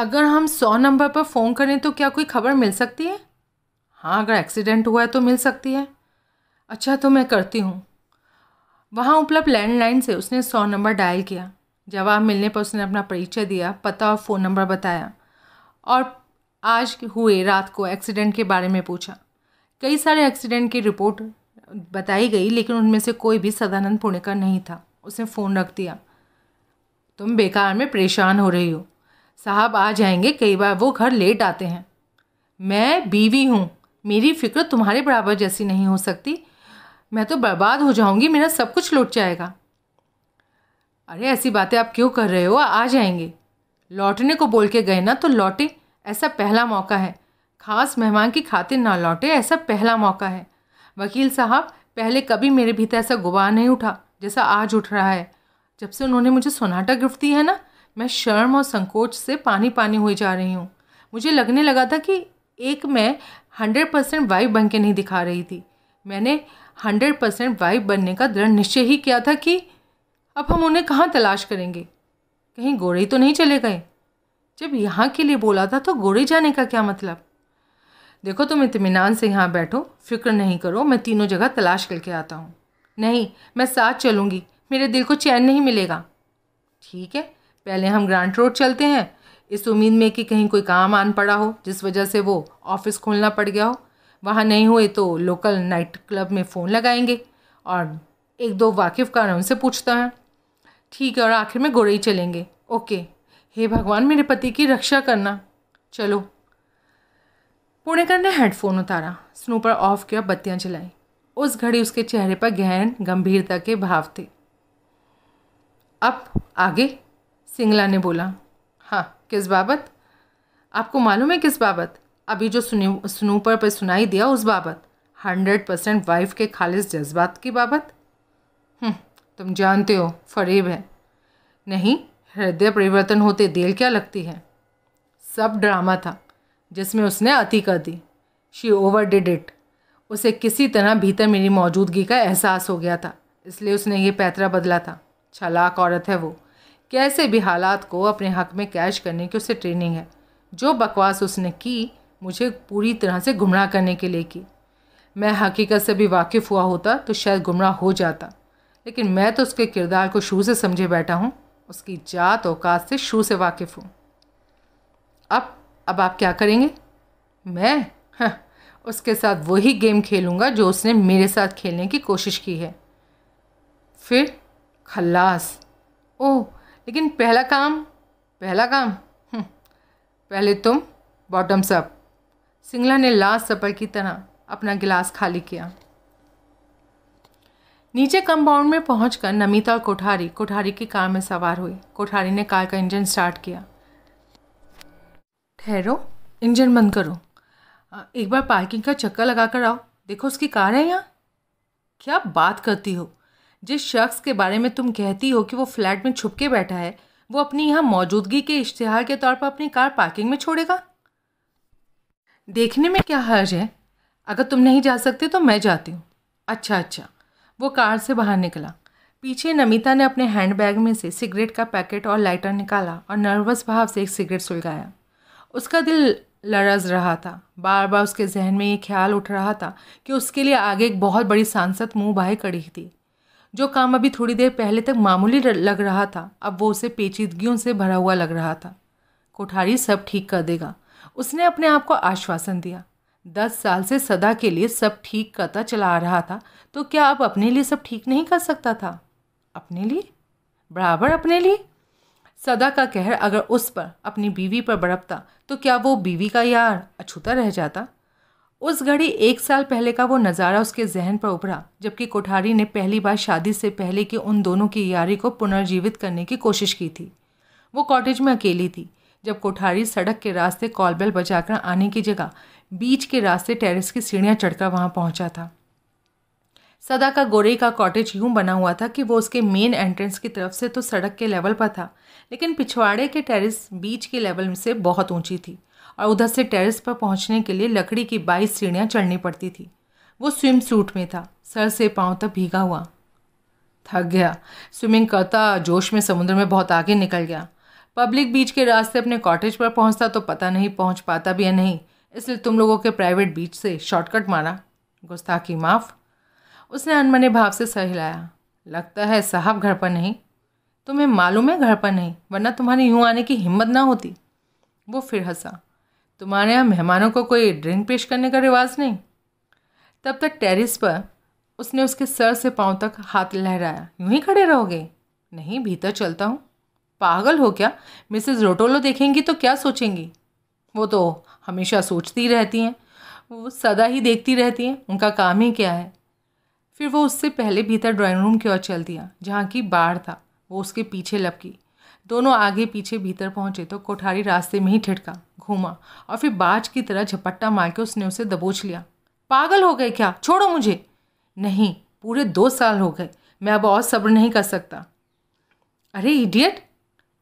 अगर हम सौ नंबर पर फ़ोन करें तो क्या कोई खबर मिल सकती है हाँ अगर एक्सीडेंट हुआ है तो मिल सकती है अच्छा तो मैं करती हूँ वहाँ उपलब्ध लैंडलाइन से उसने सौ नंबर डायल किया जवाब मिलने पर उसने अपना परिचय दिया पता और फ़ोन नंबर बताया और आज हुए रात को एक्सीडेंट के बारे में पूछा कई सारे एक्सीडेंट की रिपोर्ट बताई गई लेकिन उनमें से कोई भी सदानंद पुणेकर नहीं था उसने फ़ोन रख दिया तुम बेकार में परेशान हो रही हो साहब आ जाएंगे कई बार वो घर लेट आते हैं मैं बीवी हूँ मेरी फ़िक्र तुम्हारे बराबर जैसी नहीं हो सकती मैं तो बर्बाद हो जाऊँगी मेरा सब कुछ लुट जाएगा अरे ऐसी बातें आप क्यों कर रहे हो आ जाएंगे लौटने को बोल के गए ना तो लौटे ऐसा पहला मौका है खास मेहमान की खातिर ना लौटे ऐसा पहला मौका है वकील साहब पहले कभी मेरे भीतर ऐसा गुबार नहीं उठा जैसा आज उठ रहा है जब से उन्होंने मुझे सोनाटा गिफ्ट दी है ना मैं शर्म और संकोच से पानी पानी हुई जा रही हूँ मुझे लगने लगा था कि एक मैं हंड्रेड परसेंट वाइफ बन के नहीं दिखा रही थी मैंने हंड्रेड परसेंट वाइफ बनने का दृढ़ निश्चय ही किया था कि अब हम उन्हें कहाँ तलाश करेंगे कहीं गोरे तो नहीं चले गए जब यहाँ के लिए बोला था तो गोरे जाने का क्या मतलब देखो तुम इतमान से यहाँ बैठो फिक्र नहीं करो मैं तीनों जगह तलाश करके आता हूँ नहीं मैं साथ चलूँगी मेरे दिल को चैन नहीं मिलेगा ठीक है पहले हम ग्रांट रोड चलते हैं इस उम्मीद में कि कहीं कोई काम आन पड़ा हो जिस वजह से वो ऑफिस खोलना पड़ गया हो वहाँ नहीं हुए तो लोकल नाइट क्लब में फ़ोन लगाएंगे और एक दो वाकिफ़ कार उनसे पूछता है ठीक है और आखिर में ही चलेंगे ओके हे भगवान मेरे पति की रक्षा करना चलो पुणेकर ने हेडफोन उतारा स्नूपर ऑफ किया बत्तियाँ चलाई उस घड़ी उसके चेहरे पर गहन गंभीरता के भाव थे अब आगे सिंगला ने बोला हाँ किस बाबत आपको मालूम है किस बाबत अभी जो स्नूपर पर सुनाई दिया उस बाबत हंड्रेड परसेंट वाइफ के खालिश जज्बात की बाबत हम्म, तुम जानते हो फरेब है नहीं हृदय परिवर्तन होते देर क्या लगती है सब ड्रामा था जिसमें उसने अति कर दी शी ओवर डिड इट उसे किसी तरह भीतर मेरी मौजूदगी का एहसास हो गया था इसलिए उसने ये पैतरा बदला था छलाक औरत है वो कैसे भी हालात को अपने हक में कैश करने की उसे ट्रेनिंग है जो बकवास उसने की मुझे पूरी तरह से गुमराह करने के लिए की मैं हकीकत से भी वाकिफ़ हुआ होता तो शायद गुमराह हो जाता लेकिन मैं तो उसके किरदार को शू से समझे बैठा हूँ उसकी जात औकात से शू से वाकिफ़ हूँ अब अब आप क्या करेंगे मैं हाँ, उसके साथ वही गेम खेलूँगा जो उसने मेरे साथ खेलने की कोशिश की है फिर खल्लास ओह लेकिन पहला काम पहला काम हम्म, पहले तुम बॉटम सब सिंगला ने लास्ट सपर की तरह अपना गिलास खाली किया नीचे कंपाउंड में पहुंचकर नमिता और कोठारी कोठारी की कार में सवार हुई कोठारी ने कार का इंजन स्टार्ट किया ठहरो इंजन बंद करो एक बार पार्किंग का चक्कर लगा कर आओ देखो उसकी कार है यहाँ क्या बात करती हो जिस शख्स के बारे में तुम कहती हो कि वो फ्लैट में छुप के बैठा है वो अपनी यहाँ मौजूदगी के इश्तहार के तौर पर अपनी कार पार्किंग में छोड़ेगा देखने में क्या हर्ज है अगर तुम नहीं जा सकते तो मैं जाती हूँ अच्छा अच्छा वो कार से बाहर निकला पीछे नमिता ने अपने हैंडबैग में से सिगरेट का पैकेट और लाइटर निकाला और नर्वस भाव से एक सिगरेट सुलगाया उसका दिल लरज रहा था बार बार उसके जहन में ये ख्याल उठ रहा था कि उसके लिए आगे एक बहुत बड़ी सांसद मुंह बाहें खड़ी थी जो काम अभी थोड़ी देर पहले तक मामूली लग रहा था अब वो उसे पेचीदगियों से भरा हुआ लग रहा था कोठारी सब ठीक कर देगा उसने अपने आप को आश्वासन दिया दस साल से सदा के लिए सब ठीक करता चला आ रहा था तो क्या अब अपने लिए सब ठीक नहीं कर सकता था अपने लिए बराबर अपने लिए सदा का कहर अगर उस पर अपनी बीवी पर बरपता तो क्या वो बीवी का यार अछूता रह जाता उस घड़ी एक साल पहले का वो नज़ारा उसके जहन पर उभरा जबकि कोठारी ने पहली बार शादी से पहले की उन दोनों की यारी को पुनर्जीवित करने की कोशिश की थी वो कॉटेज में अकेली थी जब कोठारी सड़क के रास्ते कॉलबेल बजाकर आने की जगह बीच के रास्ते टेरेस की सीढ़ियाँ चढ़कर वहाँ पहुँचा था सदा का गोरे का कॉटेज यूं बना हुआ था कि वो उसके मेन एंट्रेंस की तरफ से तो सड़क के लेवल पर था लेकिन पिछवाड़े के टेरेस बीच के लेवल से बहुत ऊंची थी और उधर से टेरेस पर पहुंचने के लिए लकड़ी की बाईस सीढ़ियाँ चढ़नी पड़ती थी वो स्विम सूट में था सर से पाँव तक भीगा हुआ थक गया स्विमिंग करता जोश में समुद्र में बहुत आगे निकल गया पब्लिक बीच के रास्ते अपने कॉटेज पर पहुंचता तो पता नहीं पहुंच पाता भी या नहीं इसलिए तुम लोगों के प्राइवेट बीच से शॉर्टकट मारा गुस्ताखी माफ़ उसने अनमने भाव से सर हिलाया लगता है साहब घर पर नहीं तुम्हें मालूम है घर पर नहीं वरना तुम्हारी यूँ आने की हिम्मत ना होती वो फिर हंसा तुम्हारे यहाँ मेहमानों को कोई ड्रिंक पेश करने का रिवाज नहीं तब तक टेरिस पर उसने उसके सर से पाँव तक हाथ लहराया यूं ही खड़े रहोगे नहीं भीतर चलता हूँ पागल हो क्या मिसेज रोटोलो देखेंगी तो क्या सोचेंगी वो तो हमेशा सोचती रहती हैं वो सदा ही देखती रहती हैं उनका काम ही क्या है फिर वो उससे पहले भीतर ड्राइंग रूम की ओर चल दिया जहाँ की बाढ़ था वो उसके पीछे लपकी दोनों आगे पीछे भीतर पहुंचे तो कोठारी रास्ते में ही ठिठका घूमा और फिर बाज की तरह झपट्टा मार के उसने उसे दबोच लिया पागल हो गए क्या छोड़ो मुझे नहीं पूरे दो साल हो गए मैं अब और सब्र नहीं कर सकता अरे इडियट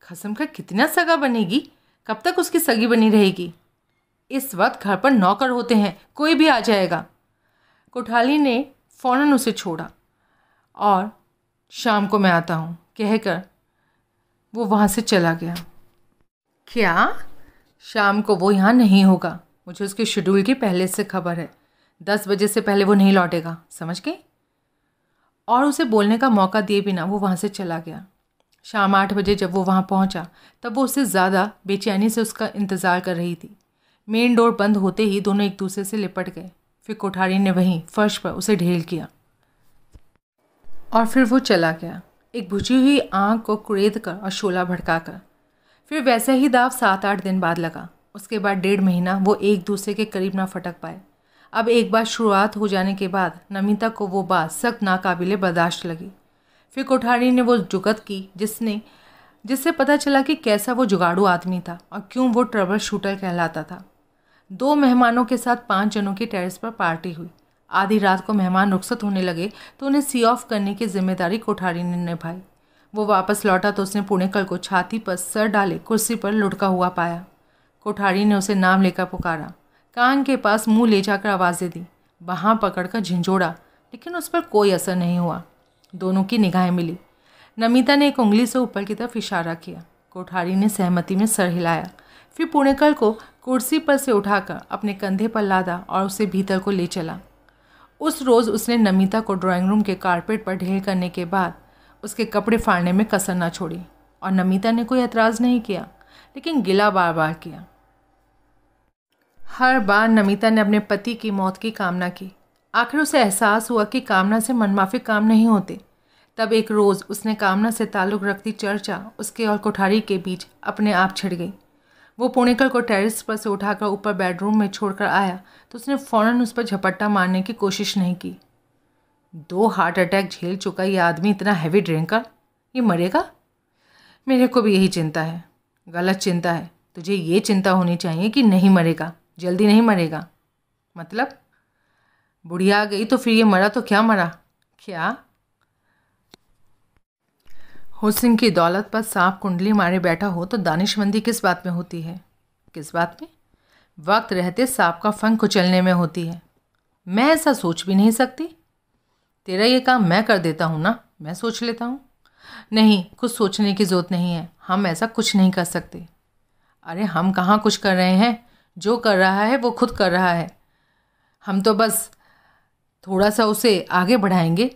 खसम का कितना सगा बनेगी कब तक उसकी सगी बनी रहेगी इस वक्त घर पर नौकर होते हैं कोई भी आ जाएगा कोठाली ने फ़ौरन उसे छोड़ा और शाम को मैं आता हूँ कहकर वो वहाँ से चला गया क्या शाम को वो यहाँ नहीं होगा मुझे उसके शेड्यूल की पहले से खबर है दस बजे से पहले वो नहीं लौटेगा समझ गए और उसे बोलने का मौका दिए बिना वो वहाँ से चला गया शाम आठ बजे जब वो वहाँ पहुँचा तब वो उससे ज़्यादा बेचैनी से उसका इंतज़ार कर रही थी मेन डोर बंद होते ही दोनों एक दूसरे से लिपट गए फिर कोठारी ने वहीं फर्श पर उसे ढेल किया और फिर वो चला गया एक भुझी हुई आंख को कुरेद कर और शोला भड़का कर फिर वैसा ही दाव सात आठ दिन बाद लगा उसके बाद डेढ़ महीना वो एक दूसरे के करीब ना फटक पाए अब एक बार शुरुआत हो जाने के बाद नमिता को वो बात सख्त नाकाबिले बर्दाश्त लगी फिर कोठारी ने वो जुगत की जिसने जिससे पता चला कि कैसा वो जुगाड़ू आदमी था और क्यों वो ट्रबल शूटर कहलाता था दो मेहमानों के साथ पाँच जनों की टेरेस पर पार्टी हुई आधी रात को मेहमान रुखसत होने लगे तो उन्हें सी ऑफ करने की जिम्मेदारी कोठारी ने निभाई वो वापस लौटा तो उसने पुणेकल को छाती पर सर डाले कुर्सी पर लुढ़का हुआ पाया कोठारी ने उसे नाम लेकर पुकारा कान के पास मुंह ले जाकर आवाज़ें दी वहाँ पकड़कर झिंझोड़ा लेकिन उस पर कोई असर नहीं हुआ दोनों की निगाहें मिली नमिता ने एक उंगली से ऊपर की तरफ इशारा किया कोठारी ने सहमति में सर हिलाया फिर पुणेकल को कुर्सी पर से उठाकर अपने कंधे पर लादा और उसे भीतर को ले चला उस रोज़ उसने नमिता को ड्राइंग रूम के कारपेट पर ढेर करने के बाद उसके कपड़े फाड़ने में कसर ना छोड़ी और नमिता ने कोई एतराज़ नहीं किया लेकिन गिला बार बार किया हर बार नमिता ने अपने पति की मौत की कामना की आखिर उसे एहसास हुआ कि कामना से मनमाफी काम नहीं होते तब एक रोज़ उसने कामना से ताल्लुक़ रखती चर्चा उसके और कोठारी के बीच अपने आप छिड़ गई वो पुणेकर को टेरिस पर से उठाकर ऊपर बेडरूम में छोड़कर आया तो उसने फ़ौरन उस पर झपट्टा मारने की कोशिश नहीं की दो हार्ट अटैक झेल चुका ये आदमी इतना हैवी ड्रिंकर ये मरेगा मेरे को भी यही चिंता है गलत चिंता है तुझे ये चिंता होनी चाहिए कि नहीं मरेगा जल्दी नहीं मरेगा मतलब बुढ़िया आ गई तो फिर ये मरा तो क्या मरा क्या हुसन की दौलत पर सांप कुंडली मारे बैठा हो तो दानिशमंदी किस बात में होती है किस बात में वक्त रहते सांप का फंग कुचलने में होती है मैं ऐसा सोच भी नहीं सकती तेरा ये काम मैं कर देता हूँ ना मैं सोच लेता हूँ नहीं कुछ सोचने की ज़रूरत नहीं है हम ऐसा कुछ नहीं कर सकते अरे हम कहाँ कुछ कर रहे हैं जो कर रहा है वो खुद कर रहा है हम तो बस थोड़ा सा उसे आगे बढ़ाएंगे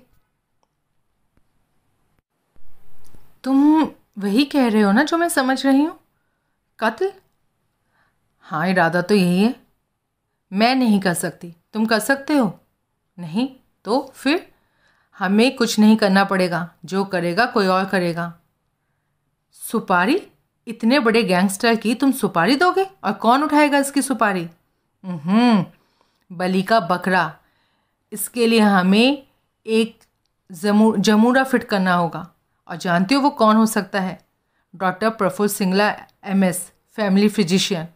तुम वही कह रहे हो ना जो मैं समझ रही हूँ कत्ल हाँ इरादा तो यही है मैं नहीं कर सकती तुम कर सकते हो नहीं तो फिर हमें कुछ नहीं करना पड़ेगा जो करेगा कोई और करेगा सुपारी इतने बड़े गैंगस्टर की तुम सुपारी दोगे और कौन उठाएगा इसकी सुपारी बली का बकरा इसके लिए हमें एक जमू जमूरा फिट करना होगा और जानते हो वो कौन हो सकता है doctor Praful Singla's family physician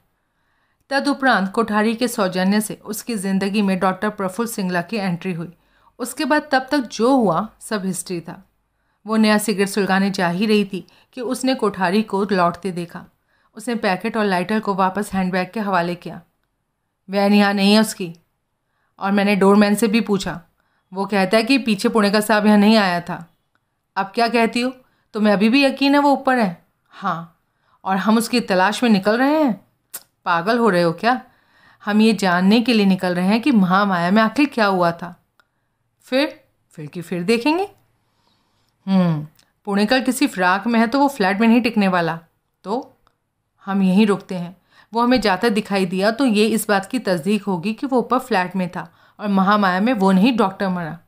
तदुपरांत कोठारी के सौजन्य से उसकी ज़िंदगी में डॉक्टर प्रफुल्ल सिंगला की एंट्री हुई उसके बाद तब तक जो हुआ सब हिस्ट्री था वो नया सिगरेट सुलगाने जा ही रही थी कि उसने कोठारी को लौटते देखा उसने पैकेट और लाइटर को वापस हैंडबैग के हवाले किया वैन यहाँ नहीं है उसकी और मैंने डोरमैन से भी पूछा वो कहता है कि पीछे पुणे का साहब यहाँ नहीं आया था आप क्या कहती हो तुम्हें अभी भी यकीन है वो ऊपर है हाँ और हम उसकी तलाश में निकल रहे हैं पागल हो रहे हो क्या हम ये जानने के लिए निकल रहे हैं कि महामाया में आखिर क्या हुआ था फिर फिर की फिर देखेंगे हम्म, पुणेकर किसी फ्राक में है तो वो फ्लैट में नहीं टिकने वाला तो हम यहीं रुकते हैं वो हमें जाता दिखाई दिया तो ये इस बात की तस्दीक होगी कि वो ऊपर फ्लैट में था और महामाया में वो नहीं डॉक्टर मरा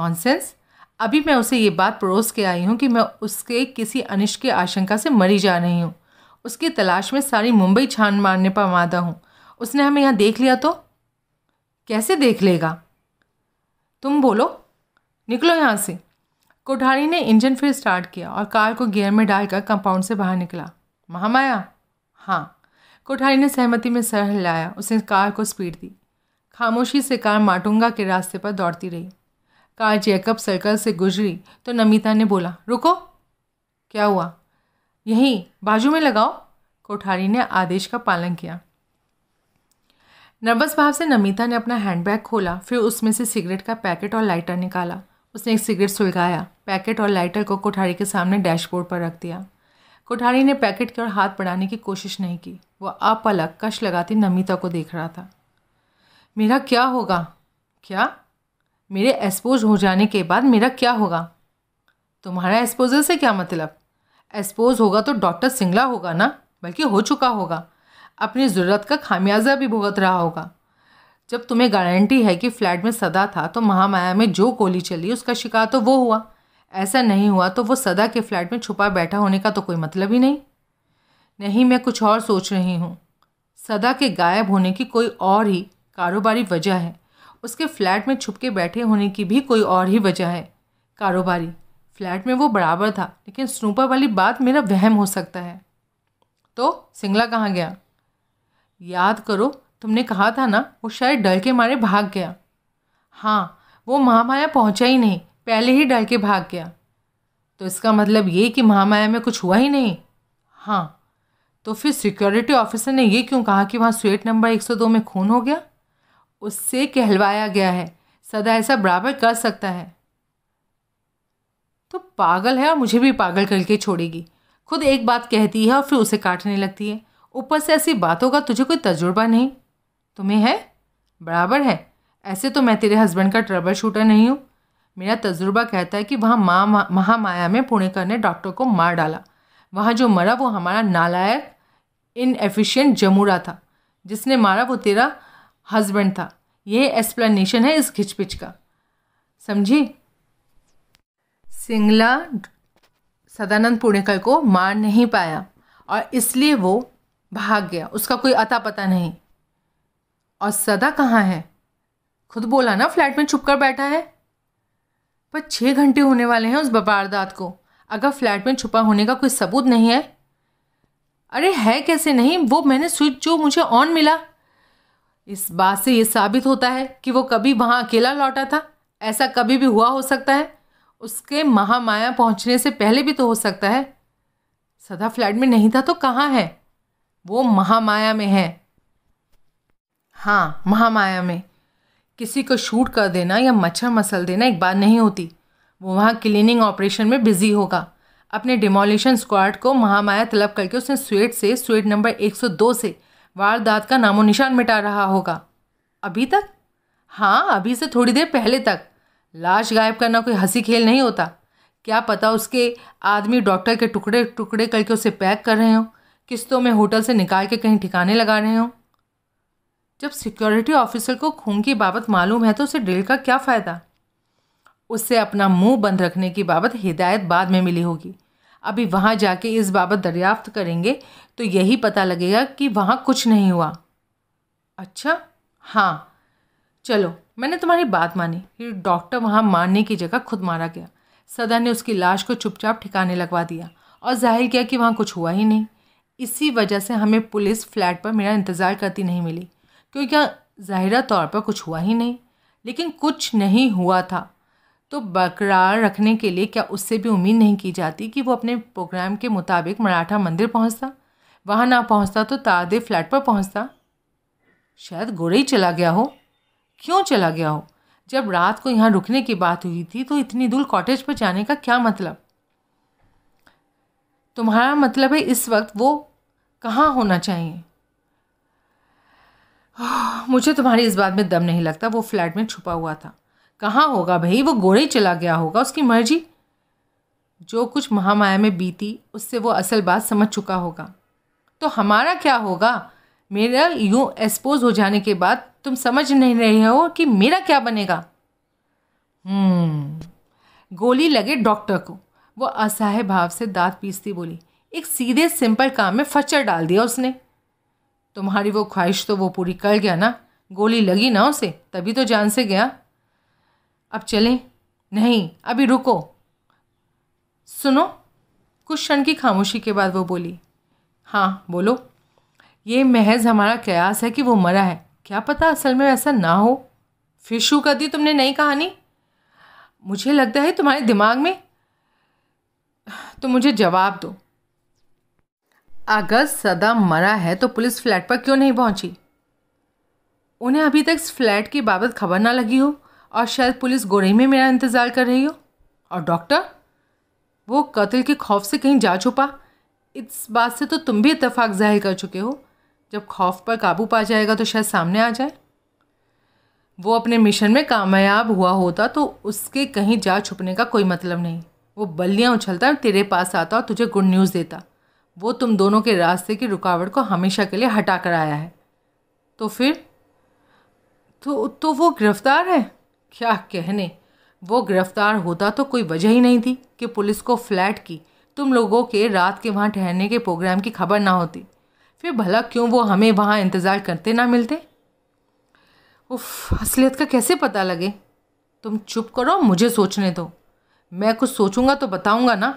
नॉनसेंस अभी मैं उसे ये बात परोस के आई हूँ कि मैं उसके किसी अनिश की आशंका से मरी जा रही हूँ उसकी तलाश में सारी मुंबई छान मारने पर मादा हूँ उसने हमें यहाँ देख लिया तो कैसे देख लेगा तुम बोलो निकलो यहाँ से कोठारी ने इंजन फिर स्टार्ट किया और कार को गियर में डालकर कंपाउंड से बाहर निकला महामाया हाँ कोठारी ने सहमति में सर हिलाया उसने कार को स्पीड दी खामोशी से कार माटुंगा के रास्ते पर दौड़ती रही कार जैकब सर्कल से गुजरी तो नमिता ने बोला रुको क्या हुआ यहीं बाजू में लगाओ कोठारी ने आदेश का पालन किया नर्वस भाव से नमिता ने अपना हैंडबैग खोला फिर उसमें से सिगरेट का पैकेट और लाइटर निकाला उसने एक सिगरेट सुलगाया पैकेट और लाइटर को कोठारी के सामने डैशबोर्ड पर रख दिया कोठारी ने पैकेट की ओर हाथ बढ़ाने की कोशिश नहीं की वह अपलग कश लगाती नमिता को देख रहा था मेरा क्या होगा क्या मेरे एक्सपोज हो जाने के बाद मेरा क्या होगा तुम्हारा एक्सपोजर से क्या मतलब एक्सपोज होगा तो डॉक्टर सिंगला होगा ना बल्कि हो चुका होगा अपनी ज़रूरत का खामियाजा भी भुगत रहा होगा जब तुम्हें गारंटी है कि फ्लैट में सदा था तो महामाया में जो गोली चली उसका शिकार तो वो हुआ ऐसा नहीं हुआ तो वो सदा के फ्लैट में छुपा बैठा होने का तो कोई मतलब ही नहीं नहीं मैं कुछ और सोच रही हूँ सदा के गायब होने की कोई और ही कारोबारी वजह है उसके फ्लैट में छुप के बैठे होने की भी कोई और ही वजह है कारोबारी फ्लैट में वो बराबर था लेकिन स्नूपर वाली बात मेरा वहम हो सकता है तो सिंगला कहाँ गया याद करो तुमने कहा था ना वो शायद डर के मारे भाग गया हाँ वो महामाया पहुँचा ही नहीं पहले ही डर के भाग गया तो इसका मतलब ये कि महामाया में कुछ हुआ ही नहीं हाँ तो फिर सिक्योरिटी ऑफिसर ने ये क्यों कहा कि वहाँ स्वेट नंबर 102 में खून हो गया उससे कहलवाया गया है सदा ऐसा बराबर कर सकता है तो पागल है और मुझे भी पागल करके छोड़ेगी खुद एक बात कहती है और फिर उसे काटने लगती है ऊपर से ऐसी बातों का तुझे कोई तजुर्बा नहीं तुम्हें है बराबर है ऐसे तो मैं तेरे हस्बैंड का ट्रबल शूटर नहीं हूँ मेरा तजुर्बा कहता है कि वहाँ माँ महामाया में पुणेकर ने डॉक्टर को मार डाला वहाँ जो मरा वो हमारा नालायक इनएफिशियंट जमूरा था जिसने मारा वो तेरा हस्बैंड था ये एक्सप्लेनेशन है इस खिचपिच का समझी सिंगला सदानंद पुणेकर को मार नहीं पाया और इसलिए वो भाग गया उसका कोई अता पता नहीं और सदा कहाँ है खुद बोला ना फ्लैट में छुप कर बैठा है पर छः घंटे होने वाले हैं उस बबारदात को अगर फ्लैट में छुपा होने का कोई सबूत नहीं है अरे है कैसे नहीं वो मैंने स्विच जो मुझे ऑन मिला इस बात से ये साबित होता है कि वो कभी वहाँ अकेला लौटा था ऐसा कभी भी हुआ हो सकता है उसके महामाया पहुँचने से पहले भी तो हो सकता है सदा फ्लैट में नहीं था तो कहाँ है वो महामाया में है हाँ महामाया में किसी को शूट कर देना या मच्छर मसल देना एक बात नहीं होती वो वहाँ क्लीनिंग ऑपरेशन में बिजी होगा अपने डिमोलिशन स्क्वाड को महामाया तलब करके उसने स्वेट से स्वेट नंबर 102 से वारदात का नामो निशान मिटा रहा होगा अभी तक हाँ अभी से थोड़ी देर पहले तक लाश गायब करना कोई हंसी खेल नहीं होता क्या पता उसके आदमी डॉक्टर के टुकड़े टुकड़े करके उसे पैक कर रहे हों किस्तों में होटल से निकाल के कहीं ठिकाने लगा रहे हों जब सिक्योरिटी ऑफिसर को खून की बाबत मालूम है तो उसे ड्रिल का क्या फ़ायदा उससे अपना मुंह बंद रखने की बाबत हिदायत बाद में मिली होगी अभी वहाँ जाके इस बाबत दरियाफ्त करेंगे तो यही पता लगेगा कि वहाँ कुछ नहीं हुआ अच्छा हाँ चलो मैंने तुम्हारी बात मानी फिर डॉक्टर वहाँ मारने की जगह खुद मारा गया सदा ने उसकी लाश को चुपचाप ठिकाने लगवा दिया और जाहिर किया कि वहाँ कुछ हुआ ही नहीं इसी वजह से हमें पुलिस फ्लैट पर मेरा इंतज़ार करती नहीं मिली क्योंकि ज़ाहिर तौर पर कुछ हुआ ही नहीं लेकिन कुछ नहीं हुआ था तो बरकरार रखने के लिए क्या उससे भी उम्मीद नहीं की जाती कि वो अपने प्रोग्राम के मुताबिक मराठा मंदिर पहुंचता वहाँ ना पहुंचता तो तादे फ्लैट पर पहुंचता शायद ही चला गया हो क्यों चला गया हो जब रात को यहाँ रुकने की बात हुई थी तो इतनी दूर कॉटेज पर जाने का क्या मतलब तुम्हारा मतलब है इस वक्त वो कहाँ होना चाहिए मुझे तुम्हारी इस बात में दम नहीं लगता वो फ्लैट में छुपा हुआ था कहाँ होगा भाई वो घोड़े चला गया होगा उसकी मर्जी जो कुछ महामाया में बीती उससे वो असल बात समझ चुका होगा तो हमारा क्या होगा मेरा यूँ एक्सपोज हो जाने के बाद तुम समझ नहीं रहे हो कि मेरा क्या बनेगा हम्म। गोली लगे डॉक्टर को वो असहाय भाव से दांत पीसती बोली एक सीधे सिंपल काम में फचर डाल दिया उसने तुम्हारी वो ख्वाहिश तो वो पूरी कर गया ना गोली लगी ना उसे तभी तो जान से गया अब चलें नहीं अभी रुको सुनो कुछ क्षण की खामोशी के बाद वो बोली हाँ बोलो ये महज हमारा कयास है कि वो मरा है क्या पता असल में ऐसा ना हो फिर शुरू कर दी तुमने नई कहानी मुझे लगता है तुम्हारे दिमाग में तो मुझे जवाब दो अगर सदा मरा है तो पुलिस फ्लैट पर क्यों नहीं पहुंची उन्हें अभी तक इस फ्लैट की बाबत खबर ना लगी हो और शायद पुलिस गोरे में मेरा इंतज़ार कर रही हो और डॉक्टर वो कत्ल के खौफ से कहीं जा छुपा इस बात से तो तुम भी इतफाक़ जाहिर कर चुके हो जब खौफ पर काबू पा जाएगा तो शायद सामने आ जाए वो अपने मिशन में कामयाब हुआ होता तो उसके कहीं जा छुपने का कोई मतलब नहीं वो बल्लियाँ उछलता और तेरे पास आता और तुझे गुड न्यूज़ देता वो तुम दोनों के रास्ते की रुकावट को हमेशा के लिए हटा कर आया है तो फिर तो तो वो गिरफ्तार है क्या कहने वो गिरफ्तार होता तो कोई वजह ही नहीं थी कि पुलिस को फ्लैट की तुम लोगों के रात के वहाँ ठहरने के प्रोग्राम की खबर ना होती फिर भला क्यों वो हमें वहाँ इंतज़ार करते ना मिलते उफ असलियत का कैसे पता लगे तुम चुप करो मुझे सोचने दो मैं कुछ सोचूंगा तो बताऊंगा ना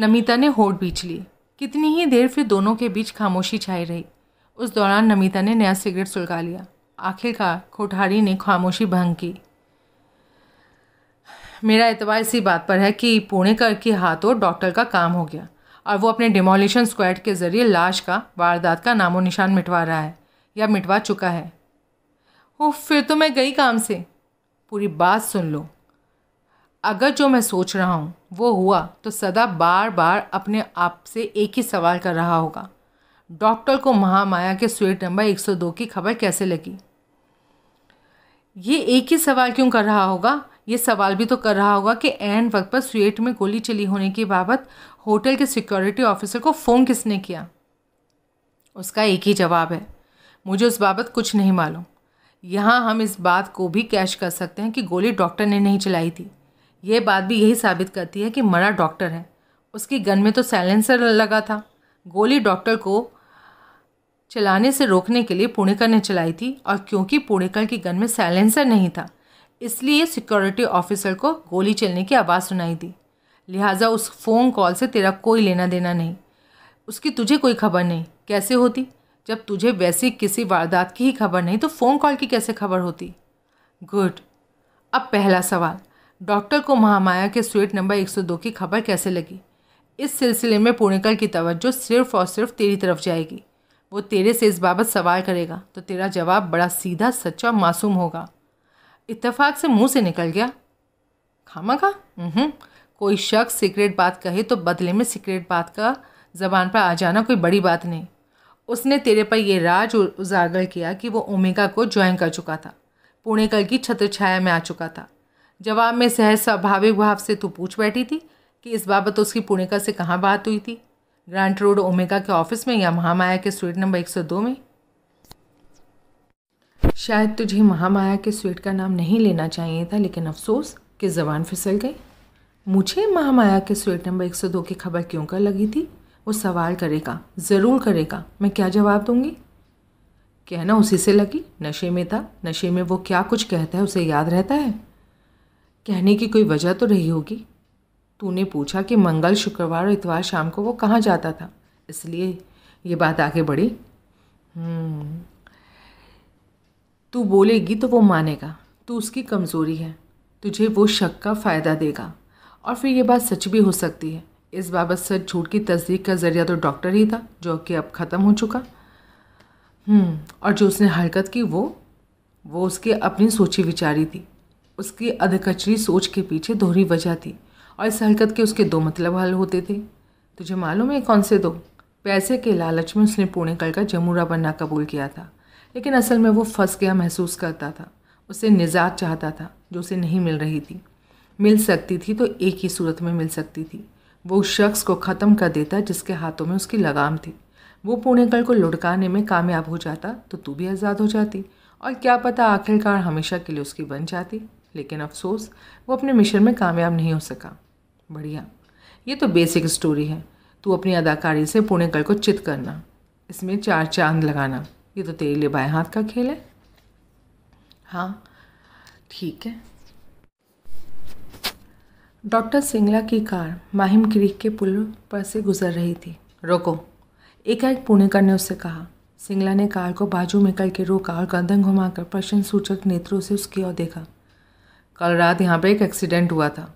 नमिता ने होठ बीच ली कितनी ही देर फिर दोनों के बीच खामोशी छाई रही उस दौरान नमिता ने नया सिगरेट सुलगा लिया आखिरकार कोठारी ने खामोशी भंग की मेरा एतबार इसी बात पर है कि कर के हाथों डॉक्टर का काम हो गया और वो अपने डिमोलिशन स्क्वाड के ज़रिए लाश का वारदात का नामो निशान मिटवा रहा है या मिटवा चुका है हो फिर तो मैं गई काम से पूरी बात सुन लो अगर जो मैं सोच रहा हूँ वो हुआ तो सदा बार बार अपने आप से एक ही सवाल कर रहा होगा डॉक्टर को महामाया के स्वेट नंबर 102 की खबर कैसे लगी ये एक ही सवाल क्यों कर रहा होगा ये सवाल भी तो कर रहा होगा कि एन वक्त पर स्वेट में गोली चली होने की बाबत होटल के सिक्योरिटी ऑफिसर को फ़ोन किसने किया उसका एक ही जवाब है मुझे उस बाबत कुछ नहीं मालूम यहाँ हम इस बात को भी कैश कर सकते हैं कि गोली डॉक्टर ने नहीं चलाई थी यह बात भी यही साबित करती है कि मरा डॉक्टर है उसकी गन में तो साइलेंसर लगा था गोली डॉक्टर को चलाने से रोकने के लिए पुणेकर ने चलाई थी और क्योंकि पुणेकर की गन में साइलेंसर नहीं था इसलिए सिक्योरिटी ऑफिसर को गोली चलने की आवाज़ सुनाई दी लिहाजा उस फ़ोन कॉल से तेरा कोई लेना देना नहीं उसकी तुझे कोई खबर नहीं कैसे होती जब तुझे वैसी किसी वारदात की ही खबर नहीं तो फ़ोन कॉल की कैसे खबर होती गुड अब पहला सवाल डॉक्टर को महामाया के स्वीट नंबर 102 की खबर कैसे लगी इस सिलसिले में पूर्णिकल की तवज्जो सिर्फ और सिर्फ तेरी तरफ जाएगी वो तेरे से इस बाबत सवाल करेगा तो तेरा जवाब बड़ा सीधा सच्चा और मासूम होगा इतफाक से मुंह से निकल गया खामा खा हम्म। कोई शख्स सीक्रेट बात कहे तो बदले में सीक्रेट बात का जबान पर आ जाना कोई बड़ी बात नहीं उसने तेरे पर यह राज उजागर किया कि वो ओमेगा को ज्वाइन कर चुका था पुणेकल की छत्र छाया में आ चुका था जवाब में सहज स्वाभाविक भाव से तू पूछ बैठी थी कि इस बाबत उसकी पुणिका से कहाँ बात हुई थी ग्रांट रोड ओमेगा के ऑफिस में या महामाया के स्वीट नंबर 102 में शायद तुझे महामाया के स्वीट का नाम नहीं लेना चाहिए था लेकिन अफसोस कि जबान फिसल गई मुझे महामाया के स्वीट नंबर 102 की खबर क्यों कर लगी थी वो सवाल करेगा ज़रूर करेगा मैं क्या जवाब दूंगी कहना उसी से लगी नशे में था नशे में वो क्या कुछ कहता है उसे याद रहता है कहने की कोई वजह तो रही होगी तूने पूछा कि मंगल शुक्रवार और इतवार शाम को वो कहाँ जाता था इसलिए ये बात आगे बढ़ी हम्म। तू बोलेगी तो वो मानेगा तू उसकी कमज़ोरी है तुझे वो शक का फ़ायदा देगा और फिर ये बात सच भी हो सकती है इस बाबत सच झूठ की तस्दीक का ज़रिया तो डॉक्टर ही था जो कि अब ख़त्म हो चुका हम्म। और जो उसने हरकत की वो वो उसकी अपनी सोची विचारी थी उसकी अधकचरी सोच के पीछे दोहरी वजह थी और इस हरकत के उसके दो मतलब हल होते थे तुझे मालूम है कौन से दो पैसे के लालच में उसने पुणेकर का जमूरा बनना कबूल किया था लेकिन असल में वो फंस गया महसूस करता था उसे निजात चाहता था जो उसे नहीं मिल रही थी मिल सकती थी तो एक ही सूरत में मिल सकती थी वो उस शख्स को ख़त्म कर देता जिसके हाथों में उसकी लगाम थी वो पुणेकर को लुढ़काने में कामयाब हो जाता तो तू भी आज़ाद हो जाती और क्या पता आखिरकार हमेशा के लिए उसकी बन जाती लेकिन अफसोस वो अपने मिशन में कामयाब नहीं हो सका बढ़िया ये तो बेसिक स्टोरी है तू अपनी अदाकारी से पुणेकल को चित करना इसमें चार चांद लगाना ये तो तेरे लिए बाएं हाथ का खेल है हाँ ठीक है डॉक्टर सिंगला की कार माहिम क्रीक के पुल पर से गुजर रही थी रोको एकाएक पुणेकर ने उससे कहा सिंगला ने कार को बाजू में करके रोका और गर्दन घुमाकर प्रश्न सूचक नेत्रों से उसकी ओर देखा कल रात यहाँ पर एक एक्सीडेंट हुआ था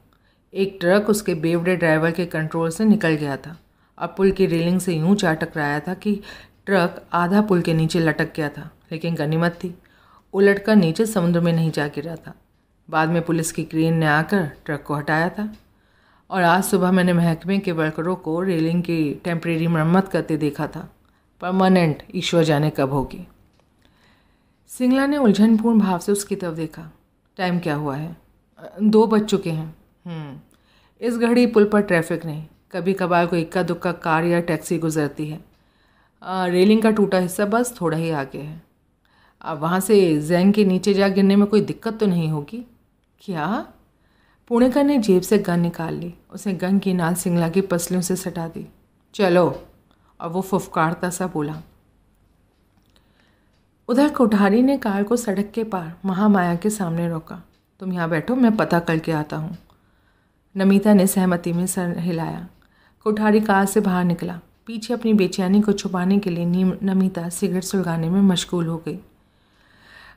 एक ट्रक उसके बेवड़े ड्राइवर के कंट्रोल से निकल गया था अब पुल की रेलिंग से यूं जा टकराया था कि ट्रक आधा पुल के नीचे लटक गया था लेकिन गनीमत थी उलट कर नीचे समुद्र में नहीं जा गिरा था बाद में पुलिस की क्रेन ने आकर ट्रक को हटाया था और आज सुबह मैंने महकमे के वर्करों को रेलिंग की टेम्प्रेरी मरम्मत करते देखा था परमानेंट ईश्वर जाने कब होगी सिंगला ने उलझनपूर्ण भाव से उसकी तरफ देखा टाइम क्या हुआ है दो बज चुके हैं हम्म। इस घड़ी पुल पर ट्रैफिक नहीं कभी कभार कोई इक्का दुक्का कार या टैक्सी गुजरती है आ, रेलिंग का टूटा हिस्सा बस थोड़ा ही आगे है अब वहाँ से जैंग के नीचे जा गिरने में कोई दिक्कत तो नहीं होगी क्या पुणेकर ने जेब से गन निकाल ली उसने गन की नाल सिंगला की पसलियों से सटा दी चलो और वो फुफकारता सा बोला उधर कोठारी ने कार को सड़क के पार महामाया के सामने रोका तुम यहाँ बैठो मैं पता करके आता हूँ नमिता ने सहमति में सर हिलाया कोठारी कार से बाहर निकला पीछे अपनी बेचैनी को छुपाने के लिए नमिता सिगरेट सुलगाने में मशगूल हो गई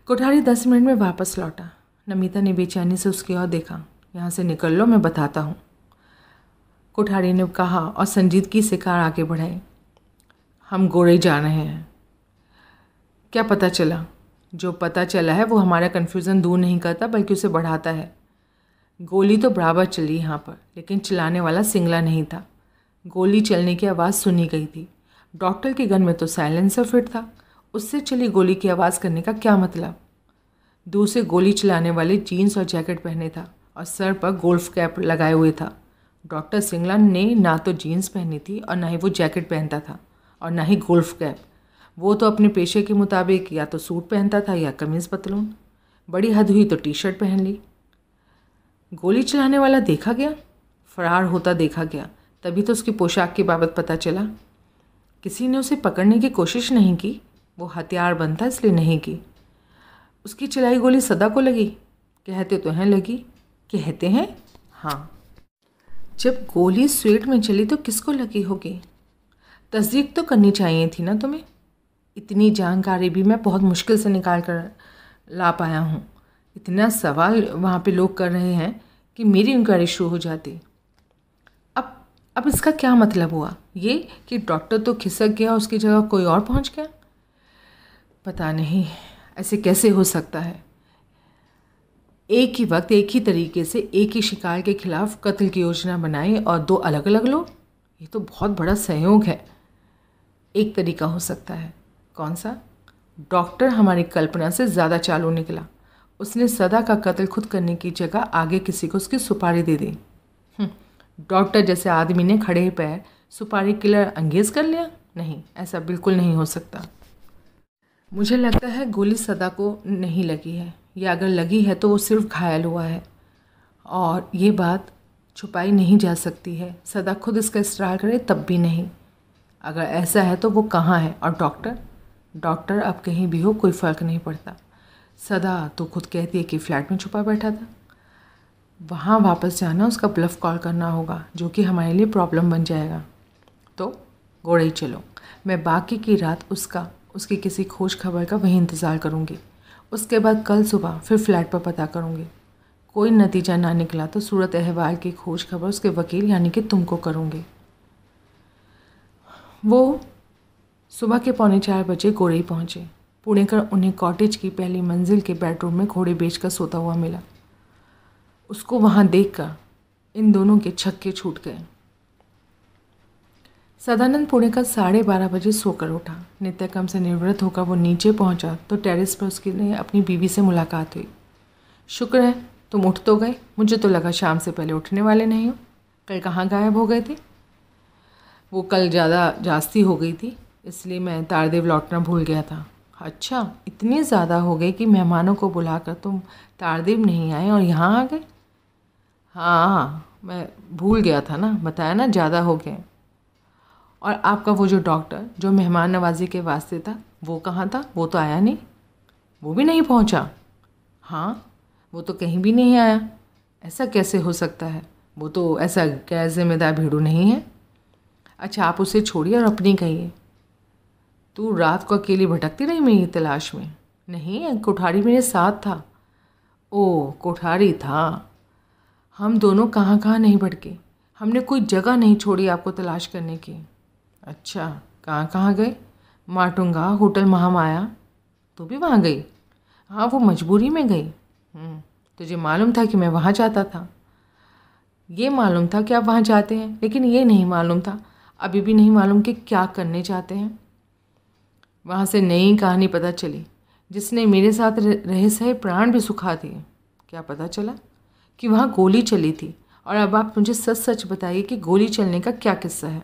कोठारी दस मिनट में वापस लौटा नमिता ने बेचैनी से उसकी ओर देखा यहाँ से निकल लो मैं बताता हूँ कोठारी ने कहा और संजीदगी से कार आगे बढ़ाई हम गोरे जा रहे हैं क्या पता चला जो पता चला है वो हमारा कन्फ्यूज़न दूर नहीं करता बल्कि उसे बढ़ाता है गोली तो बराबर चली यहाँ पर लेकिन चलाने वाला सिंगला नहीं था गोली चलने की आवाज़ सुनी गई थी डॉक्टर के गन में तो साइलेंसर फिट था उससे चली गोली की आवाज़ करने का क्या मतलब दूसरे गोली चलाने वाले जीन्स और जैकेट पहने था और सर पर गोल्फ कैप लगाए हुए था डॉक्टर सिंगला ने ना तो जीन्स पहनी थी और ना ही वो जैकेट पहनता था और ना ही गोल्फ कैप वो तो अपने पेशे के मुताबिक या तो सूट पहनता था या कमीज़ पतलून बड़ी हद हुई तो टी शर्ट पहन ली गोली चलाने वाला देखा गया फरार होता देखा गया तभी तो उसकी पोशाक की बाबत पता चला किसी ने उसे पकड़ने की कोशिश नहीं की वो हथियार बनता इसलिए नहीं की उसकी चलाई गोली सदा को लगी कहते तो हैं लगी कहते हैं हाँ जब गोली स्वेट में चली तो किसको लगी होगी तस्दीक तो करनी चाहिए थी ना तुम्हें इतनी जानकारी भी मैं बहुत मुश्किल से निकाल कर ला पाया हूँ इतना सवाल वहाँ पे लोग कर रहे हैं कि मेरी इंक्वायरी शुरू हो जाती अब अब इसका क्या मतलब हुआ ये कि डॉक्टर तो खिसक गया उसकी जगह कोई और पहुँच गया पता नहीं ऐसे कैसे हो सकता है एक ही वक्त एक ही तरीके से एक ही शिकार के खिलाफ कत्ल की योजना बनाई और दो अलग अलग लोग ये तो बहुत बड़ा सहयोग है एक तरीका हो सकता है कौन सा डॉक्टर हमारी कल्पना से ज़्यादा चालू निकला उसने सदा का कत्ल खुद करने की जगह आगे किसी को उसकी सुपारी दे दी हम्म, डॉक्टर जैसे आदमी ने खड़े पैर सुपारी किलर अंगेज कर लिया नहीं ऐसा बिल्कुल नहीं हो सकता मुझे लगता है गोली सदा को नहीं लगी है या अगर लगी है तो वो सिर्फ घायल हुआ है और ये बात छुपाई नहीं जा सकती है सदा खुद इसका इसरार करे तब भी नहीं अगर ऐसा है तो वो कहाँ है और डॉक्टर डॉक्टर अब कहीं भी हो कोई फ़र्क नहीं पड़ता सदा तो खुद कहती है कि फ्लैट में छुपा बैठा था वहाँ वापस जाना उसका ब्लफ कॉल करना होगा जो कि हमारे लिए प्रॉब्लम बन जाएगा तो घोड़े ही चलो मैं बाकी की रात उसका उसकी किसी खोज खबर का वहीं इंतज़ार करूँगी उसके बाद कल सुबह फिर फ्लैट पर पता करूँगी कोई नतीजा ना निकला तो सूरत अहवाल की खोज खबर उसके वकील यानी कि तुमको करूँगी वो सुबह के पौने चार बजे गोरई पहुँचे पुणेकर उन्हें कॉटेज की पहली मंजिल के बेडरूम में घोड़े बेचकर सोता हुआ मिला उसको वहाँ देखकर इन दोनों के छक्के छूट गए सदानंद पुणेकर साढ़े बारह बजे सोकर उठा नित्यक्रम से निवृत्त होकर वो नीचे पहुंचा तो टेरेस पर उसकी ने अपनी बीवी से मुलाकात हुई शुक्र है तुम उठ तो गए मुझे तो लगा शाम से पहले उठने वाले नहीं हो कल कहाँ गायब हो गए थे वो कल ज़्यादा जास्ती हो गई थी इसलिए मैं तारदेव लौटना भूल गया था अच्छा इतनी ज़्यादा हो गई कि मेहमानों को बुलाकर तुम तारदीप नहीं आए और यहाँ आ गए हाँ, हाँ मैं भूल गया था ना बताया ना ज़्यादा हो गए और आपका वो जो डॉक्टर जो मेहमान नवाजी के वास्ते था वो कहाँ था वो तो आया नहीं वो भी नहीं पहुँचा हाँ वो तो कहीं भी नहीं आया ऐसा कैसे हो सकता है वो तो ऐसा गैर जिम्मेदार भीड़ू नहीं है अच्छा आप उसे छोड़िए और अपनी कहिए तू रात को अकेली भटकती रही मेरी तलाश में नहीं कोठारी मेरे साथ था ओ कोठारी था हम दोनों कहाँ कहाँ नहीं भटके हमने कोई जगह नहीं छोड़ी आपको तलाश करने की अच्छा कहाँ कहाँ गए माटुंगा होटल महामाया तो भी वहाँ गई हाँ वो मजबूरी में गई हम्म, तुझे मालूम था कि मैं वहाँ जाता था ये मालूम था कि आप वहाँ जाते हैं लेकिन ये नहीं मालूम था अभी भी नहीं मालूम कि क्या करने जाते हैं वहाँ से नई कहानी पता चली जिसने मेरे साथ रहे सहे प्राण भी सुखा दिए क्या पता चला कि वहाँ गोली चली थी और अब आप मुझे सच सच बताइए कि गोली चलने का क्या किस्सा है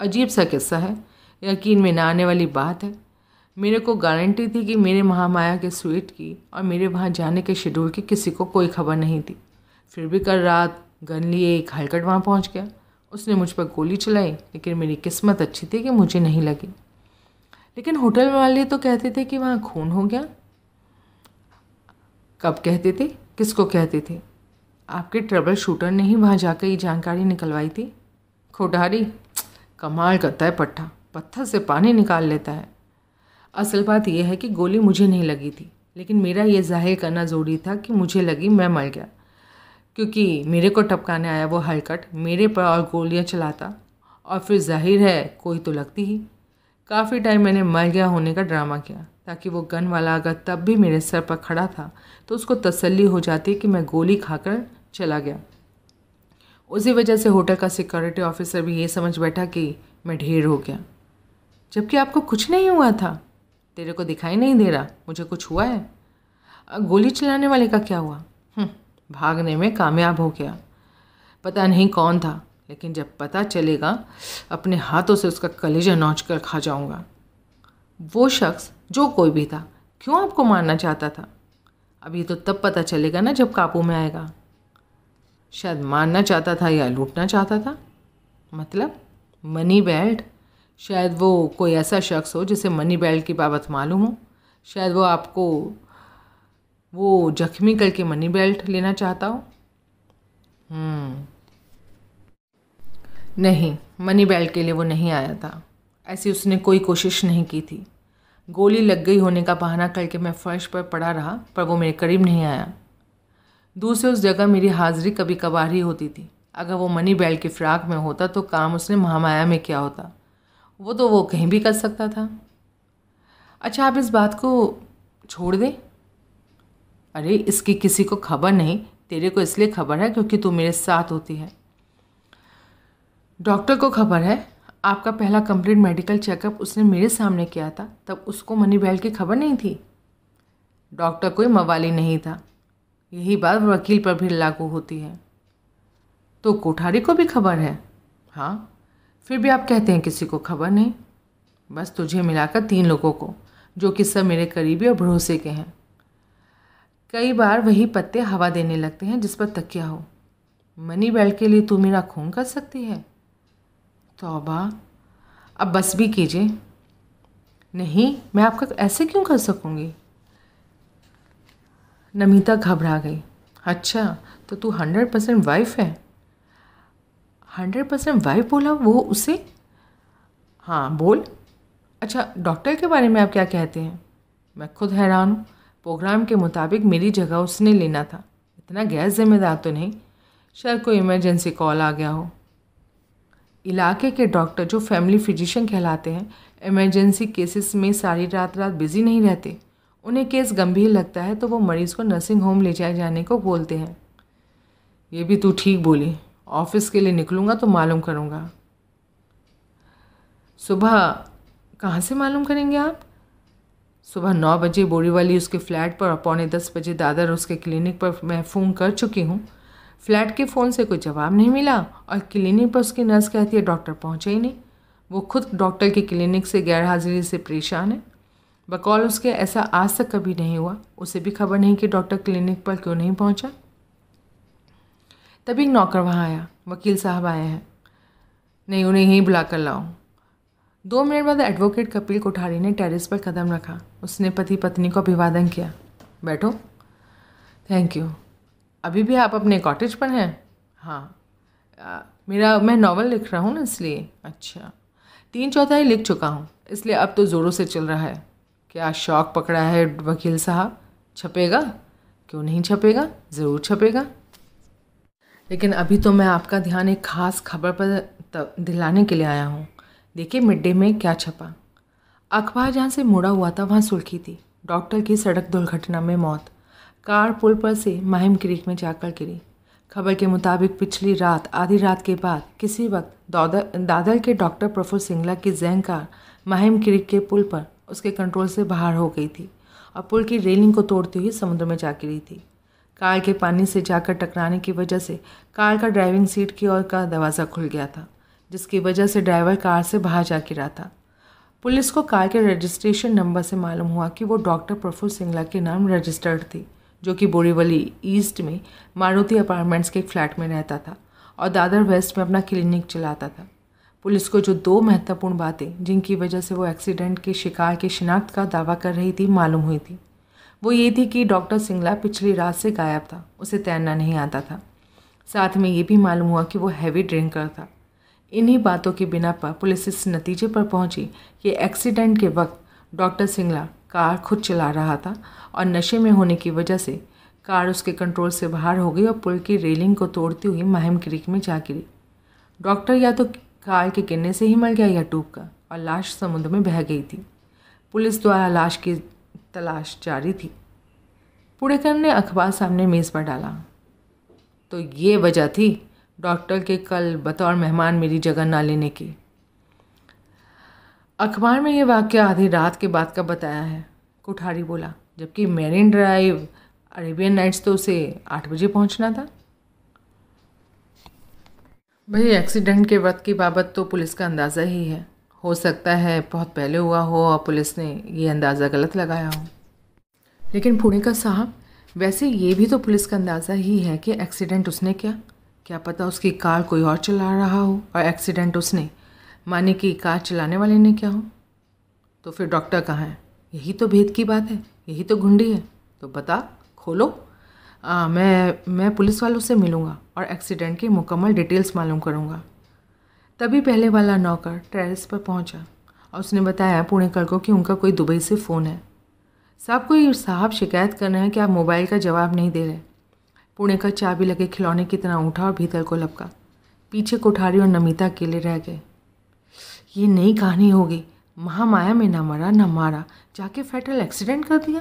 अजीब सा किस्सा है यकीन में ना आने वाली बात है मेरे को गारंटी थी कि मेरे महामाया के स्वीट की और मेरे वहाँ जाने के शेड्यूल की किसी को कोई खबर नहीं थी फिर भी कल रात गन लिए एक हलकट वहाँ पहुँच गया उसने मुझ पर गोली चलाई लेकिन मेरी किस्मत अच्छी थी कि मुझे नहीं लगी लेकिन होटल वाले तो कहते थे कि वहाँ खून हो गया कब कहते थे किसको कहते थे आपके ट्रबल शूटर ने ही वहाँ जाकर ये जानकारी निकलवाई थी खोडारी कमाल करता है पट्टा पत्थर से पानी निकाल लेता है असल बात यह है कि गोली मुझे नहीं लगी थी लेकिन मेरा यह जाहिर करना ज़रूरी था कि मुझे लगी मैं मर गया क्योंकि मेरे को टपकाने आया वो हलकट मेरे पर और गोलियाँ चलाता और फिर जाहिर है कोई तो लगती ही काफ़ी टाइम मैंने मर गया होने का ड्रामा किया ताकि वो गन वाला अगर तब भी मेरे सर पर खड़ा था तो उसको तसल्ली हो जाती कि मैं गोली खाकर चला गया उसी वजह से होटल का सिक्योरिटी ऑफिसर भी ये समझ बैठा कि मैं ढेर हो गया जबकि आपको कुछ नहीं हुआ था तेरे को दिखाई नहीं दे रहा मुझे कुछ हुआ है गोली चलाने वाले का क्या हुआ हम्म, भागने में कामयाब हो गया पता नहीं कौन था लेकिन जब पता चलेगा अपने हाथों से उसका कलेजा नोच कर खा जाऊँगा वो शख्स जो कोई भी था क्यों आपको मारना चाहता था अब ये तो तब पता चलेगा ना जब काबू में आएगा शायद मारना चाहता था या लूटना चाहता था मतलब मनी बेल्ट शायद वो कोई ऐसा शख्स हो जिसे मनी बेल्ट की बाबत मालूम हो शायद वो आपको वो जख्मी करके मनी बेल्ट लेना चाहता हो हम्म नहीं मनी बेल्ट के लिए वो नहीं आया था ऐसी उसने कोई कोशिश नहीं की थी गोली लग गई होने का बहाना करके मैं फर्श पर पड़ा रहा पर वो मेरे करीब नहीं आया दूर से उस जगह मेरी हाजिरी कभी कभार ही होती थी अगर वो मनी बैल की फ़्राक में होता तो काम उसने महामाया में किया होता वो तो वो कहीं भी कर सकता था अच्छा आप इस बात को छोड़ दें अरे इसकी किसी को खबर नहीं तेरे को इसलिए खबर है क्योंकि तू मेरे साथ होती है डॉक्टर को खबर है आपका पहला कंप्लीट मेडिकल चेकअप उसने मेरे सामने किया था तब उसको मनी बैल की खबर नहीं थी डॉक्टर कोई मवाली नहीं था यही बात वकील पर भी लागू होती है तो कोठारी को भी खबर है हाँ फिर भी आप कहते हैं किसी को खबर नहीं बस तुझे मिलाकर तीन लोगों को जो कि सब मेरे करीबी और भरोसे के हैं कई बार वही पत्ते हवा देने लगते हैं जिस पर तकिया हो मनी बैल के लिए तू मेरा खून कर सकती है तौबा अब बस भी कीजिए नहीं मैं आपका ऐसे क्यों कर सकूँगी नमिता घबरा गई अच्छा तो तू हंड्रेड परसेंट वाइफ है हंड्रेड परसेंट वाइफ बोला वो उसे हाँ बोल अच्छा डॉक्टर के बारे में आप क्या कहते हैं मैं खुद हैरान हूँ प्रोग्राम के मुताबिक मेरी जगह उसने लेना था इतना गैर जिम्मेदार तो नहीं शायद कोई इमरजेंसी कॉल आ गया हो इलाके के डॉक्टर जो फैमिली फिजिशियन कहलाते हैं इमरजेंसी केसेस में सारी रात रात बिज़ी नहीं रहते उन्हें केस गंभीर लगता है तो वो मरीज़ को नर्सिंग होम ले जाए जाने को बोलते हैं ये भी तू ठीक बोली ऑफिस के लिए निकलूँगा तो मालूम करूँगा सुबह कहाँ से मालूम करेंगे आप सुबह नौ बजे बोरीवाली उसके फ्लैट पर और पौने दस बजे दादर उसके क्लिनिक पर मैं फ़ोन कर चुकी हूँ फ्लैट के फ़ोन से कोई जवाब नहीं मिला और क्लिनिक पर उसकी नर्स कहती है डॉक्टर पहुँचे ही नहीं वो खुद डॉक्टर के क्लिनिक से गैर हाजिरी से परेशान है बकौल उसके ऐसा आज तक कभी नहीं हुआ उसे भी खबर नहीं कि डॉक्टर क्लिनिक पर क्यों नहीं पहुंचा तभी एक नौकर वहाँ आया वकील साहब आए हैं नहीं उन्हें यहीं बुला कर लाओ दो मिनट बाद एडवोकेट कपिल कोठारी ने टेरिस पर कदम रखा उसने पति पत्नी को अभिवादन किया बैठो थैंक यू अभी भी आप अपने कॉटेज पर हैं हाँ आ, मेरा मैं नावल लिख रहा हूँ ना इसलिए अच्छा तीन चौथाई लिख चुका हूँ इसलिए अब तो ज़ोरों से चल रहा है क्या शौक पकड़ा है वकील साहब छपेगा क्यों नहीं छपेगा ज़रूर छपेगा लेकिन अभी तो मैं आपका ध्यान एक ख़ास खबर पर दिलाने के लिए आया हूँ देखिए मिड डे में क्या छपा अखबार जहाँ से मुड़ा हुआ था वहाँ सुर्खी थी डॉक्टर की सड़क दुर्घटना में मौत कार पुल पर से माहिम क्रीक में जाकर गिरी खबर के मुताबिक पिछली रात आधी रात के बाद किसी वक्त दादर के डॉक्टर प्रफुल सिंगला की जैन कार माहिम क्रीक के पुल पर उसके कंट्रोल से बाहर हो गई थी और पुल की रेलिंग को तोड़ती हुई समुद्र में जा गिरी थी कार के पानी से जाकर टकराने की वजह से कार का ड्राइविंग सीट की ओर का दरवाज़ा खुल गया था जिसकी वजह से ड्राइवर कार से बाहर जा गिरा था पुलिस को कार के रजिस्ट्रेशन नंबर से मालूम हुआ कि वो डॉक्टर प्रफुल सिंगला के नाम रजिस्टर्ड थी जो कि बोरीवली ईस्ट में मारुति अपार्टमेंट्स के एक फ्लैट में रहता था और दादर वेस्ट में अपना क्लिनिक चलाता था पुलिस को जो दो महत्वपूर्ण बातें जिनकी वजह से वो एक्सीडेंट के शिकार की शिनाख्त का दावा कर रही थी मालूम हुई थी वो ये थी कि डॉक्टर सिंगला पिछली रात से गायब था उसे तैरना नहीं आता था साथ में ये भी मालूम हुआ कि वो हैवी ड्रिंकर था इन्हीं बातों के बिना पर पुलिस इस नतीजे पर पहुंची कि एक्सीडेंट के वक्त डॉक्टर सिंगला कार खुद चला रहा था और नशे में होने की वजह से कार उसके कंट्रोल से बाहर हो गई और पुल की रेलिंग को तोड़ती हुई महम क्रिक में जा गिरी डॉक्टर या तो कार के गिरने से ही मर गया या डूब का और लाश समुद्र में बह गई थी पुलिस द्वारा लाश की तलाश जारी थी पुड़ेकर ने अखबार सामने मेज़ पर डाला तो ये वजह थी डॉक्टर के कल बतौर मेहमान मेरी जगह ना लेने की अखबार में ये वाक्य आधी रात के बाद का बताया है कोठारी बोला जबकि मेरिन ड्राइव अरेबियन नाइट्स तो उसे आठ बजे पहुंचना था भाई एक्सीडेंट के वक्त की बाबत तो पुलिस का अंदाज़ा ही है हो सकता है बहुत पहले हुआ हो और पुलिस ने ये अंदाज़ा गलत लगाया हो लेकिन पुणे का साहब वैसे ये भी तो पुलिस का अंदाज़ा ही है कि एक्सीडेंट उसने क्या क्या पता उसकी कार कोई और चला रहा हो और एक्सीडेंट उसने माने कि कार चलाने वाले ने क्या हो तो फिर डॉक्टर कहाँ है यही तो भेद की बात है यही तो घुंडी है तो बता खोलो आ, मैं मैं पुलिस वालों से मिलूँगा और एक्सीडेंट की मुकम्मल डिटेल्स मालूम करूँगा तभी पहले वाला नौकर टेरेस पर पहुँचा और उसने बताया पुणेकर को कि उनका कोई दुबई से फ़ोन है साहब कोई साहब शिकायत कर रहे हैं कि आप मोबाइल का जवाब नहीं दे रहे पुणेकर चाबी लगे खिलौने की तरह उठा और भीतर को लपका पीछे कोठारी और नमिता अकेले रह गए ये नई कहानी होगी महामाया में ना मरा न मारा जाके फैटल एक्सीडेंट कर दिया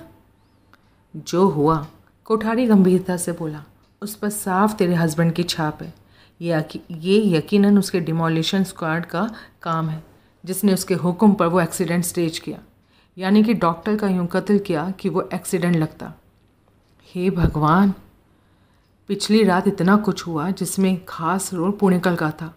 जो हुआ कोठारी गंभीरता से बोला उस पर साफ तेरे हस्बैंड की छाप है ये ये यकीनन उसके डिमोलिशन स्क्वाड का काम है जिसने उसके हुक्म पर वो एक्सीडेंट स्टेज किया यानी कि डॉक्टर का यूँ कत्ल किया कि वो एक्सीडेंट लगता हे भगवान पिछली रात इतना कुछ हुआ जिसमें खास रोल पुणेकल का था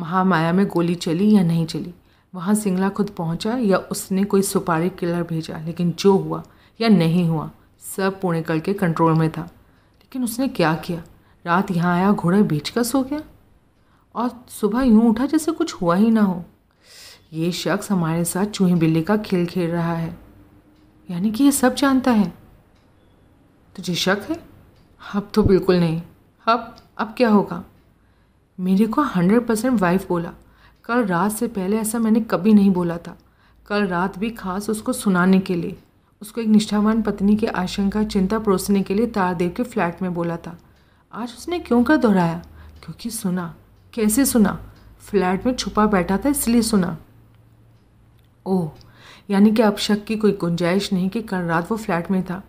महामाया में गोली चली या नहीं चली वहाँ सिंगला खुद पहुँचा या उसने कोई सुपारी किलर भेजा लेकिन जो हुआ या नहीं हुआ सब कल के कंट्रोल में था लेकिन उसने क्या किया रात यहाँ आया घोड़े बेच कर सो गया और सुबह यूँ उठा जैसे कुछ हुआ ही ना हो ये शख्स हमारे साथ चूहे बिल्ली का खेल खेल रहा है यानी कि ये सब जानता है तुझे शक है अब तो बिल्कुल नहीं अब अब क्या होगा मेरे को हंड्रेड परसेंट वाइफ बोला कल रात से पहले ऐसा मैंने कभी नहीं बोला था कल रात भी खास उसको सुनाने के लिए उसको एक निष्ठावान पत्नी की आशंका चिंता परोसने के लिए तारदेव के फ्लैट में बोला था आज उसने क्यों कर दोहराया क्योंकि सुना कैसे सुना फ्लैट में छुपा बैठा था इसलिए सुना ओह यानी कि अब शक की कोई गुंजाइश नहीं कि कल रात वो फ्लैट में था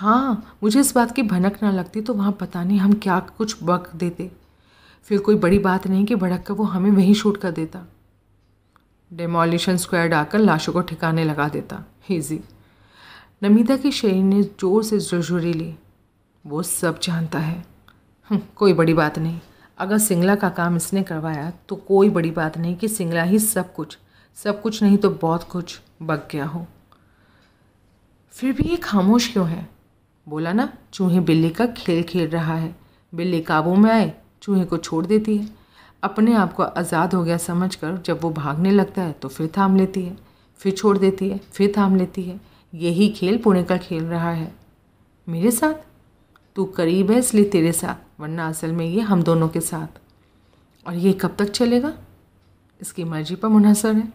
हाँ मुझे इस बात की भनक ना लगती तो वहाँ पता नहीं हम क्या कुछ वक्त देते फिर कोई बड़ी बात नहीं कि भड़क कर वो हमें वहीं शूट कर देता डेमोलिशन स्क्वायर आकर लाशों को ठिकाने लगा देता हेजी नमिता के शरीर ने जोर से जर्जुरी ली वो सब जानता है हम्म, कोई बड़ी बात नहीं अगर सिंगला का काम इसने करवाया तो कोई बड़ी बात नहीं कि सिंगला ही सब कुछ सब कुछ नहीं तो बहुत कुछ बग गया हो फिर भी ये खामोश क्यों है बोला ना चूहे बिल्ली का खेल खेल रहा है बिल्ली काबू में आए चूहे को छोड़ देती है अपने आप को आज़ाद हो गया समझकर जब वो भागने लगता है तो फिर थाम लेती है फिर छोड़ देती है फिर थाम लेती है यही खेल पुणे का खेल रहा है मेरे साथ तू करीब है इसलिए तेरे साथ वरना असल में ये हम दोनों के साथ और ये कब तक चलेगा इसकी मर्जी पर मुनहसर है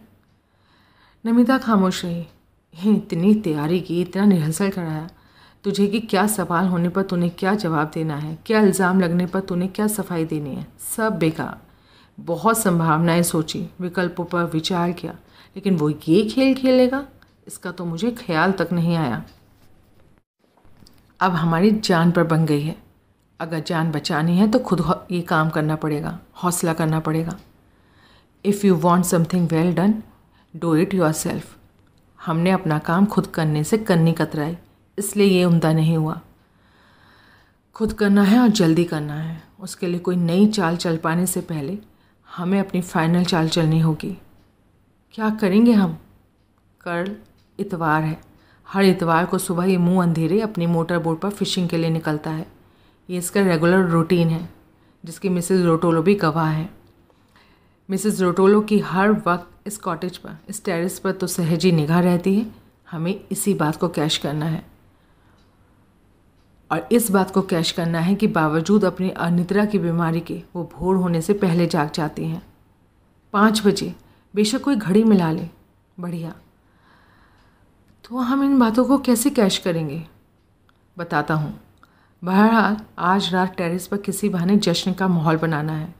नमिता खामोश रही इतनी तैयारी की इतना रिहर्सल कराया तुझे कि क्या सवाल होने पर तूने क्या जवाब देना है क्या इल्ज़ाम लगने पर तूने क्या सफाई देनी है सब बेकार बहुत संभावनाएं सोची विकल्पों पर विचार किया लेकिन वो ये खेल खेलेगा इसका तो मुझे ख्याल तक नहीं आया अब हमारी जान पर बन गई है अगर जान बचानी है तो खुद ये काम करना पड़ेगा हौसला करना पड़ेगा if you want something well done do it yourself हमने अपना काम खुद करने से करनी कतराई इसलिए ये उमदा नहीं हुआ खुद करना है और जल्दी करना है उसके लिए कोई नई चाल चल पाने से पहले हमें अपनी फ़ाइनल चाल चलनी होगी क्या करेंगे हम कल इतवार है हर इतवार को सुबह ये मुंह अंधेरे अपनी मोटर बोट पर फिशिंग के लिए निकलता है ये इसका रेगुलर रूटीन है जिसकी मिसेस रोटोलो भी गवाह है मिसेस रोटोलो की हर वक्त इस कॉटेज पर इस टेरेस पर तो सहजी निगाह रहती है हमें इसी बात को कैश करना है और इस बात को कैश करना है कि बावजूद अपनी अनिद्रा की बीमारी के वो भोर होने से पहले जाग जाती हैं पाँच बजे बेशक कोई घड़ी मिला ले बढ़िया तो हम इन बातों को कैसे कैश करेंगे बताता हूँ बहरहाल आज रात टेरेस पर किसी बहाने जश्न का माहौल बनाना है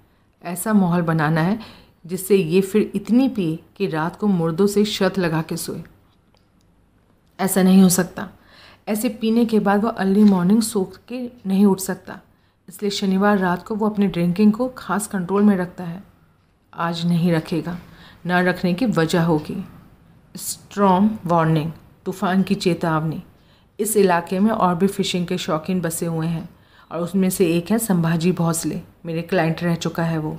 ऐसा माहौल बनाना है जिससे ये फिर इतनी पिए कि रात को मुर्दों से शर्त लगा के सोए ऐसा नहीं हो सकता ऐसे पीने के बाद वह अर्ली मॉर्निंग सोख के नहीं उठ सकता इसलिए शनिवार रात को वो अपने ड्रिंकिंग को खास कंट्रोल में रखता है आज नहीं रखेगा न रखने की वजह होगी स्ट्रॉन्ग वार्निंग तूफान की चेतावनी इस इलाके में और भी फ़िशिंग के शौकीन बसे हुए हैं और उसमें से एक है संभाजी भोसले मेरे क्लाइंट रह चुका है वो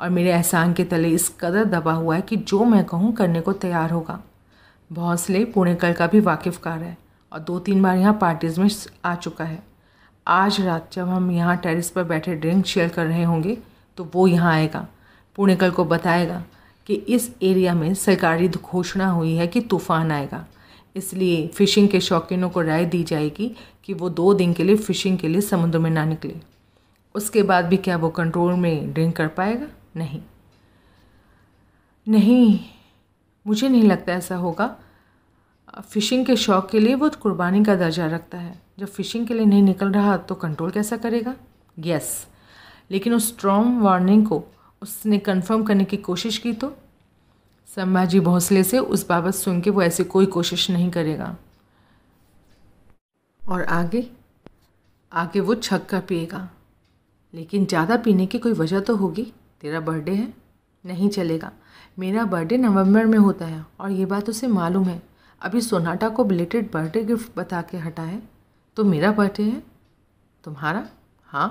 और मेरे एहसान के तले इस कदर दबा हुआ है कि जो मैं कहूँ करने को तैयार होगा भोसले पुणे कल का भी वाकिफ़ कार है और दो तीन बार यहाँ पार्टीज़ में आ चुका है आज रात जब हम यहाँ टेरिस पर बैठे ड्रिंक शेयर कर रहे होंगे तो वो यहाँ आएगा पुणेकल को बताएगा कि इस एरिया में सरकारी घोषणा हुई है कि तूफ़ान आएगा इसलिए फ़िशिंग के शौकीनों को राय दी जाएगी कि वो दो दिन के लिए फ़िशिंग के लिए समुद्र में ना निकले उसके बाद भी क्या वो कंट्रोल में ड्रिंक कर पाएगा नहीं नहीं मुझे नहीं लगता ऐसा होगा फ़िशिंग के शौक़ के लिए वो कुर्बानी का दर्जा रखता है जब फ़िशिंग के लिए नहीं निकल रहा तो कंट्रोल कैसा करेगा यस लेकिन उस स्ट्रॉन्ग वार्निंग को उसने कंफर्म करने की कोशिश की तो संभाजी भोसले से उस बाबत सुन के वो ऐसी कोई कोशिश नहीं करेगा और आगे आगे वो छक्का पिएगा लेकिन ज़्यादा पीने की कोई वजह तो होगी तेरा बर्थडे है नहीं चलेगा मेरा बर्थडे नवंबर में होता है और ये बात उसे मालूम है अभी सोनाटा को बिलेटेड बर्थडे गिफ्ट बता के हटा है तो मेरा बर्थडे है तुम्हारा हाँ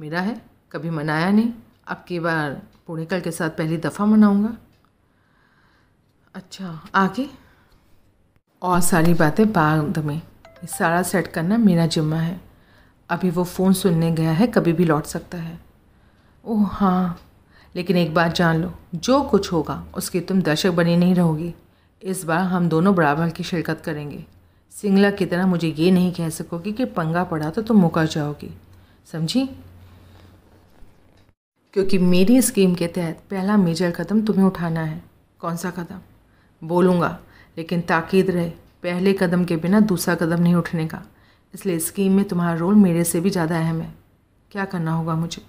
मेरा है कभी मनाया नहीं अब की बार पूर्णिकल के साथ पहली दफ़ा मनाऊंगा अच्छा आगे और सारी बातें बाद में सारा सेट करना मेरा जिम्मा है अभी वो फ़ोन सुनने गया है कभी भी लौट सकता है ओह हाँ लेकिन एक बात जान लो जो कुछ होगा उसकी तुम दर्शक बनी नहीं रहोगी इस बार हम दोनों बराबर की शिरकत करेंगे सिंगला की तरह मुझे ये नहीं कह सकोगी कि पंगा पड़ा तो तुम मुकर जाओगी समझी क्योंकि मेरी स्कीम के तहत पहला मेजर कदम तुम्हें उठाना है कौन सा कदम बोलूँगा लेकिन ताकीद रहे पहले कदम के बिना दूसरा कदम नहीं उठने का इसलिए स्कीम में तुम्हारा रोल मेरे से भी ज़्यादा अहम है क्या करना होगा मुझे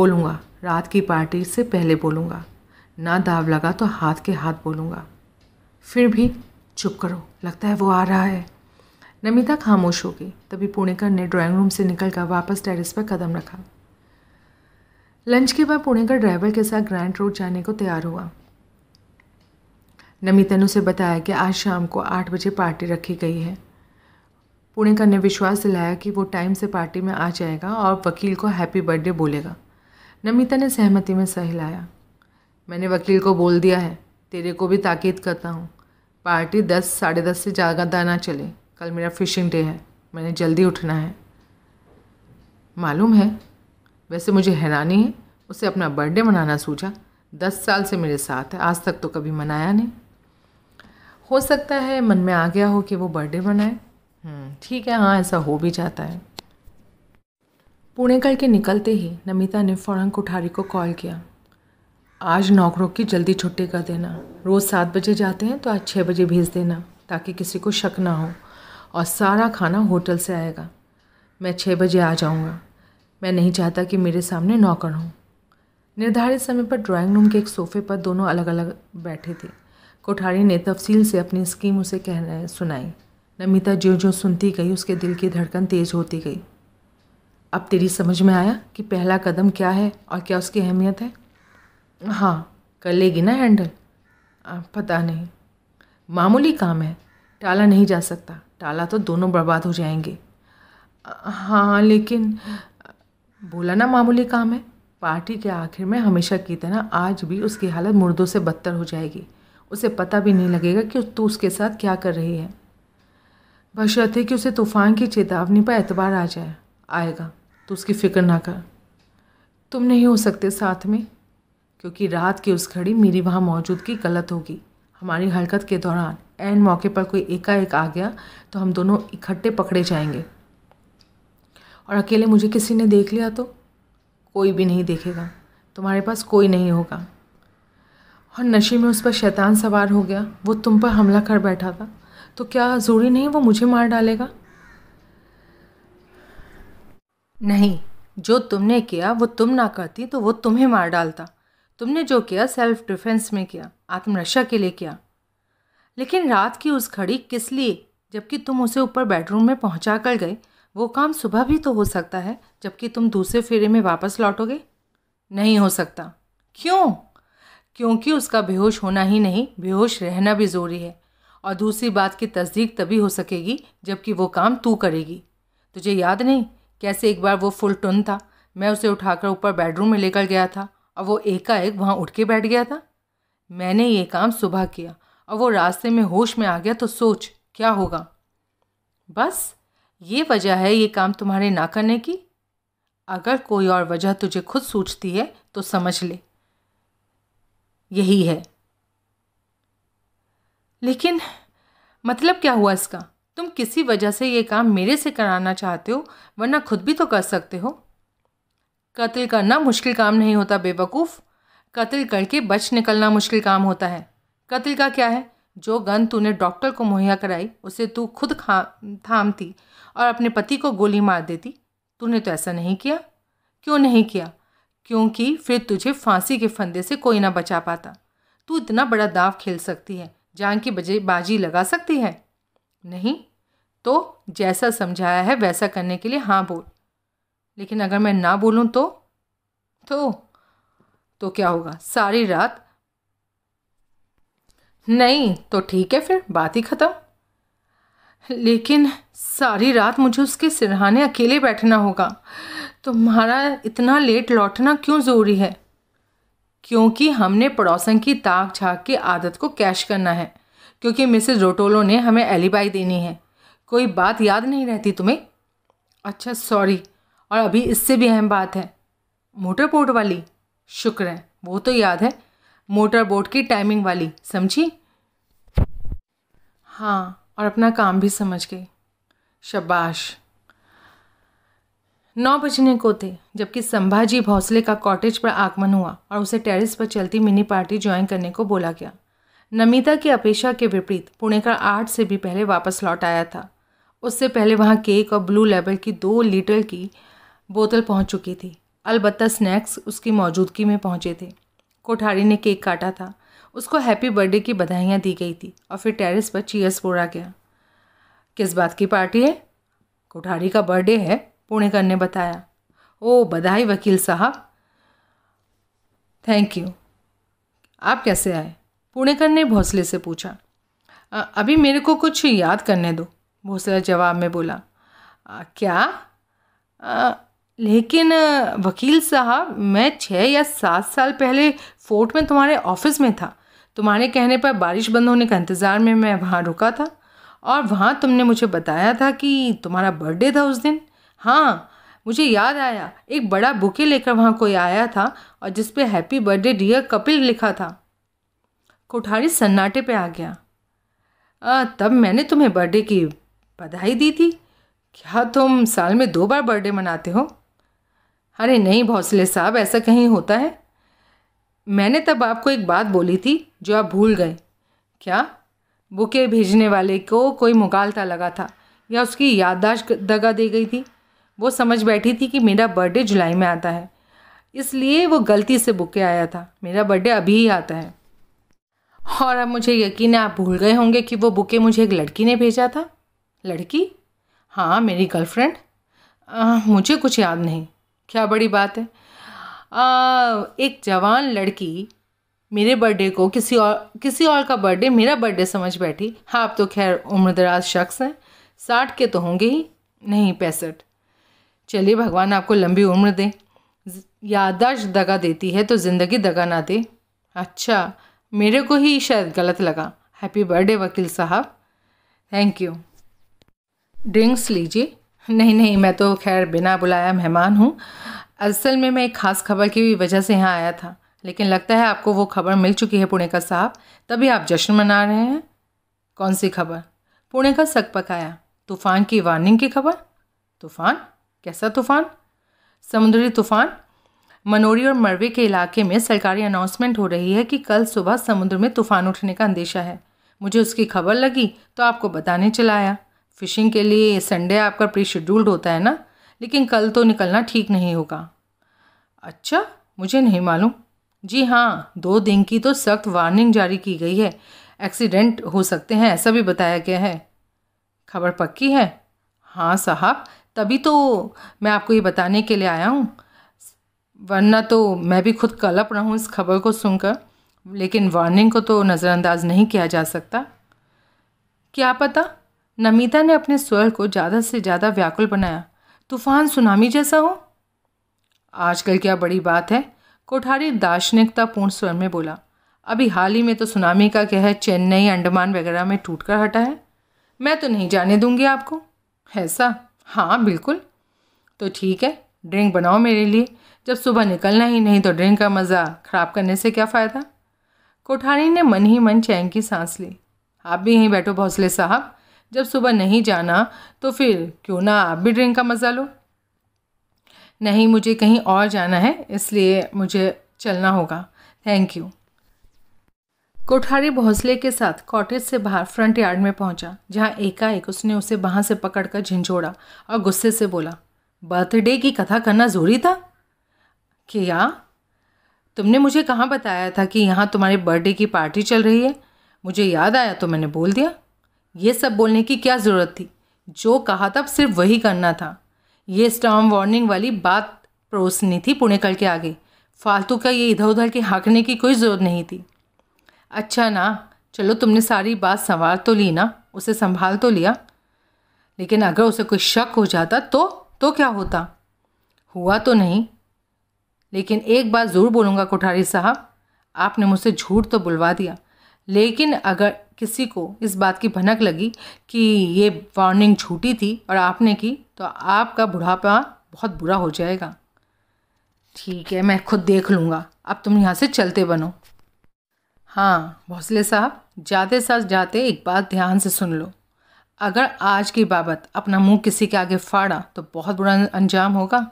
बोलूँगा रात की पार्टी से पहले बोलूँगा ना दाव लगा तो हाथ के हाथ बोलूँगा फिर भी चुप करो लगता है वो आ रहा है नमिता खामोश हो गई तभी पुणेकर ने ड्राइंग रूम से निकल कर वापस टेरिस पर कदम रखा लंच के बाद पुणेकर ड्राइवर के साथ ग्रैंड रोड जाने को तैयार हुआ नमिता ने उसे बताया कि आज शाम को आठ बजे पार्टी रखी गई है पुणेकर ने विश्वास दिलाया कि वो टाइम से पार्टी में आ जाएगा और वकील को हैप्पी बर्थडे बोलेगा नमिता ने सहमति में सहिलाया मैंने वकील को बोल दिया है तेरे को भी ताकीद करता हूँ पार्टी दस साढ़े दस से ज़्यादा ना चले कल मेरा फिशिंग डे है मैंने जल्दी उठना है मालूम है वैसे मुझे हैरानी है उसे अपना बर्थडे मनाना सूझा दस साल से मेरे साथ है आज तक तो कभी मनाया नहीं हो सकता है मन में आ गया हो कि वो बर्थडे मनाए हम्म, ठीक है हाँ ऐसा हो भी जाता है पुणे के निकलते ही नमिता ने फ़ौरन कोठारी को कॉल किया आज नौकरों की जल्दी छुट्टी कर देना रोज़ सात बजे जाते हैं तो आज छः बजे भेज देना ताकि किसी को शक ना हो और सारा खाना होटल से आएगा मैं छः बजे आ जाऊँगा मैं नहीं चाहता कि मेरे सामने नौकर हों निर्धारित समय पर ड्राइंग रूम के एक सोफ़े पर दोनों अलग अलग बैठे थे कोठारी ने तफसील से अपनी स्कीम उसे कहने सुनाई नमिता जो जो सुनती गई उसके दिल की धड़कन तेज़ होती गई अब तेरी समझ में आया कि पहला कदम क्या है और क्या उसकी अहमियत है हाँ कर लेगी ना हैंडल पता नहीं मामूली काम है टाला नहीं जा सकता टाला तो दोनों बर्बाद हो जाएंगे हाँ लेकिन बोला ना मामूली काम है पार्टी के आखिर में हमेशा की तरह आज भी उसकी हालत मुर्दों से बदतर हो जाएगी उसे पता भी नहीं लगेगा कि तू उसके साथ क्या कर रही है बशर्ते कि उसे तूफ़ान की चेतावनी पर एतबार आ जाए आएगा तो उसकी फ़िक्र ना कर तुम नहीं हो सकते साथ में क्योंकि रात की उस घड़ी मेरी वहाँ मौजूदगी गलत होगी हमारी हरकत के दौरान एन मौके पर कोई एकाएक आ गया तो हम दोनों इकट्ठे पकड़े जाएंगे और अकेले मुझे किसी ने देख लिया तो कोई भी नहीं देखेगा तुम्हारे पास कोई नहीं होगा और नशे में उस पर शैतान सवार हो गया वो तुम पर हमला कर बैठा था तो क्या ज़रूरी नहीं वो मुझे मार डालेगा नहीं जो तुमने किया वो तुम ना करती तो वो तुम्हें मार डालता तुमने जो किया सेल्फ डिफेंस में किया आत्मरक्षा के लिए किया लेकिन रात की उस घड़ी किस लिए जबकि तुम उसे ऊपर बेडरूम में पहुंचा कर गए वो काम सुबह भी तो हो सकता है जबकि तुम दूसरे फेरे में वापस लौटोगे नहीं हो सकता क्यों क्योंकि उसका बेहोश होना ही नहीं बेहोश रहना भी ज़रूरी है और दूसरी बात की तस्दीक तभी हो सकेगी जबकि वो काम तू करेगी तुझे याद नहीं कैसे एक बार वो फुल टुन था मैं उसे उठाकर ऊपर बेडरूम में लेकर गया था अब वो एकाएक वहाँ उठ के बैठ गया था मैंने ये काम सुबह किया और वो रास्ते में होश में आ गया तो सोच क्या होगा बस ये वजह है ये काम तुम्हारे ना करने की अगर कोई और वजह तुझे खुद सोचती है तो समझ ले यही है लेकिन मतलब क्या हुआ इसका तुम किसी वजह से ये काम मेरे से कराना चाहते हो वरना खुद भी तो कर सकते हो कत्ल करना मुश्किल काम नहीं होता बेवकूफ़ कत्ल करके बच निकलना मुश्किल काम होता है कत्ल का क्या है जो गन तूने डॉक्टर को मुहैया कराई उसे तू खुद खा थामती और अपने पति को गोली मार देती तूने तो ऐसा नहीं किया क्यों नहीं किया क्योंकि फिर तुझे फांसी के फंदे से कोई ना बचा पाता तू इतना बड़ा दाव खेल सकती है जान की बजे बाजी लगा सकती है नहीं तो जैसा समझाया है वैसा करने के लिए हाँ बोल लेकिन अगर मैं ना बोलूँ तो तो तो क्या होगा सारी रात नहीं तो ठीक है फिर बात ही ख़त्म लेकिन सारी रात मुझे उसके सिरहाने अकेले बैठना होगा तुम्हारा तो इतना लेट लौटना क्यों ज़रूरी है क्योंकि हमने पड़ोसन की ताक झाक की आदत को कैश करना है क्योंकि मिसेज रोटोलो ने हमें एलिबाई देनी है कोई बात याद नहीं रहती तुम्हें अच्छा सॉरी और अभी इससे भी अहम बात है मोटर बोट वाली शुक्र है वो तो याद है मोटर बोट की टाइमिंग वाली समझी हाँ और अपना काम भी समझ गई शबाश नौ बजने को थे जबकि संभाजी भोसले का कॉटेज पर आगमन हुआ और उसे टेरेस पर चलती मिनी पार्टी ज्वाइन करने को बोला गया नमिता की अपेक्षा के विपरीत पुणेकर आठ से भी पहले वापस लौट आया था उससे पहले वहाँ केक और ब्लू लेबल की दो लीटर की बोतल पहुंच चुकी थी अलबत्ता स्नैक्स उसकी मौजूदगी में पहुंचे थे कोठारी ने केक काटा था उसको हैप्पी बर्थडे की बधाइयाँ दी गई थी और फिर टेरेस पर चीयर्स फोड़ा गया किस बात की पार्टी है कोठारी का बर्थडे है पुणेकर ने बताया ओ बधाई वकील साहब थैंक यू आप कैसे आए पुणेकर ने भोसले से पूछा आ, अभी मेरे को कुछ याद करने दो भोसला जवाब में बोला आ, क्या आ, लेकिन वकील साहब मैं छः या सात साल पहले फोर्ट में तुम्हारे ऑफिस में था तुम्हारे कहने पर बारिश बंद होने का इंतज़ार में मैं वहाँ रुका था और वहाँ तुमने मुझे बताया था कि तुम्हारा बर्थडे था उस दिन हाँ मुझे याद आया एक बड़ा बुके लेकर वहाँ कोई आया था और जिस पे हैप्पी बर्थडे डियर कपिल लिखा था कोठारी सन्नाटे पे आ गया आ, तब मैंने तुम्हें बर्थडे की बधाई दी थी क्या तुम साल में दो बार बर्थडे मनाते हो अरे नहीं भोसले साहब ऐसा कहीं होता है मैंने तब आपको एक बात बोली थी जो आप भूल गए क्या बुके भेजने वाले को कोई मुकालता लगा था या उसकी याददाश्त दगा दे गई थी वो समझ बैठी थी कि मेरा बर्थडे जुलाई में आता है इसलिए वो गलती से बुके आया था मेरा बर्थडे अभी ही आता है और अब मुझे यकीन है आप भूल गए होंगे कि वो बुके मुझे एक लड़की ने भेजा था लड़की हाँ मेरी गर्लफ्रेंड मुझे कुछ याद नहीं क्या बड़ी बात है आ, एक जवान लड़की मेरे बर्थडे को किसी और किसी और का बर्थडे मेरा बर्थडे समझ बैठी हाँ आप तो खैर उम्रदराज शख्स हैं साठ के तो होंगे ही नहीं पैंसठ चलिए भगवान आपको लंबी उम्र दे यादाश्त दगा देती है तो ज़िंदगी दगा ना दे अच्छा मेरे को ही शायद गलत लगा हैप्पी बर्थडे वकील साहब थैंक यू ड्रिंक्स लीजिए नहीं नहीं मैं तो खैर बिना बुलाया मेहमान हूँ असल में मैं एक ख़ास खबर की वजह से यहाँ आया था लेकिन लगता है आपको वो खबर मिल चुकी है पुणे का साहब तभी आप जश्न मना रहे हैं कौन सी खबर पुणे का सक पकाया तूफ़ान की वार्निंग की खबर तूफ़ान कैसा तूफ़ान समुद्री तूफ़ान मनोरी और मरवे के इलाके में सरकारी अनाउंसमेंट हो रही है कि कल सुबह समुद्र में तूफ़ान उठने का अंदेशा है मुझे उसकी खबर लगी तो आपको बताने चलाया फ़िशिंग के लिए संडे आपका प्री शेड्यूल्ड होता है ना लेकिन कल तो निकलना ठीक नहीं होगा अच्छा मुझे नहीं मालूम जी हाँ दो दिन की तो सख्त वार्निंग जारी की गई है एक्सीडेंट हो सकते हैं ऐसा भी बताया गया है खबर पक्की है हाँ साहब तभी तो मैं आपको ये बताने के लिए आया हूँ वरना तो मैं भी खुद कलप रहा हूँ इस खबर को सुनकर लेकिन वार्निंग को तो नज़रअंदाज नहीं किया जा सकता क्या पता नमिता ने अपने स्वर को ज़्यादा से ज़्यादा व्याकुल बनाया तूफान सुनामी जैसा हो आजकल क्या बड़ी बात है कोठारी दार्शनिकतापूर्ण स्वर में बोला अभी हाल ही में तो सुनामी का कहर चेन्नई अंडमान वगैरह में टूट कर हटा है मैं तो नहीं जाने दूंगी आपको ऐसा हाँ बिल्कुल तो ठीक है ड्रिंक बनाओ मेरे लिए जब सुबह निकलना ही नहीं तो ड्रिंक का मज़ा ख़राब करने से क्या फ़ायदा कोठारी ने मन ही मन चैन की सांस ली आप भी यहीं बैठो भोसले साहब जब सुबह नहीं जाना तो फिर क्यों ना आप भी ड्रिंक का मज़ा लो नहीं मुझे कहीं और जाना है इसलिए मुझे चलना होगा थैंक यू कोठारी भोसले के साथ कॉटेज से बाहर फ्रंट यार्ड में पहुंचा जहां एकाएक उसने उसे वहां से पकड़कर झिंझोड़ा और गुस्से से बोला बर्थडे की कथा करना ज़रूरी था क्या तुमने मुझे कहाँ बताया था कि यहाँ तुम्हारी बर्थडे की पार्टी चल रही है मुझे याद आया तो मैंने बोल दिया ये सब बोलने की क्या ज़रूरत थी जो कहा था सिर्फ वही करना था ये स्टॉम वार्निंग वाली बात परोसनी थी पुणेकल के आगे फालतू का ये इधर उधर के हाँकने की कोई ज़रूरत नहीं थी अच्छा ना चलो तुमने सारी बात संवार तो ली ना उसे संभाल तो लिया लेकिन अगर उसे कोई शक हो जाता तो तो क्या होता हुआ तो नहीं लेकिन एक बात ज़रूर बोलूँगा कोठारी साहब आपने मुझसे झूठ तो बुलवा दिया लेकिन अगर किसी को इस बात की भनक लगी कि ये वार्निंग झूठी थी और आपने की तो आपका बुढ़ापा बहुत बुरा हो जाएगा ठीक है मैं खुद देख लूँगा अब तुम यहाँ से चलते बनो हाँ भोसले साहब जाते साथ जाते एक बात ध्यान से सुन लो अगर आज की बाबत अपना मुंह किसी के आगे फाड़ा तो बहुत बुरा अंजाम होगा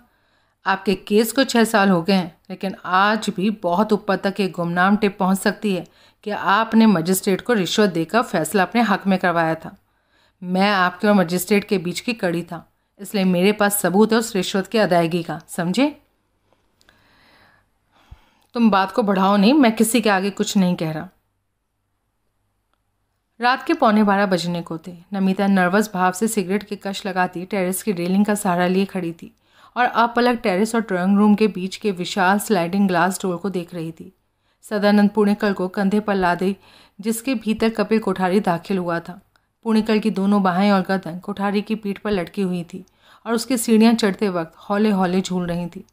आपके केस को छः साल हो गए हैं लेकिन आज भी बहुत ऊपर तक ये गुमनाम टिप पहुंच सकती है कि आपने मजिस्ट्रेट को रिश्वत देकर फैसला अपने हक में करवाया था मैं आपके और मजिस्ट्रेट के बीच की कड़ी था इसलिए मेरे पास सबूत है उस रिश्वत की अदायगी का समझे तुम बात को बढ़ाओ नहीं मैं किसी के आगे कुछ नहीं कह रहा रात के पौने बारह बजने को थे नमिता नर्वस भाव से सिगरेट के कश लगाती टेरेस की रेलिंग का सहारा लिए खड़ी थी और अपलग टेरेस और ड्राइंग रूम के बीच के विशाल स्लाइडिंग ग्लास डोर को देख रही थी सदानंद पुणिकल को कंधे पर ला दी जिसके भीतर कपिल कोठारी दाखिल हुआ था पुणिकल की दोनों बाहें और गर्दन कोठारी की पीठ पर लटकी हुई थी और उसकी सीढ़ियाँ चढ़ते वक्त हौले हौले झूल रही थी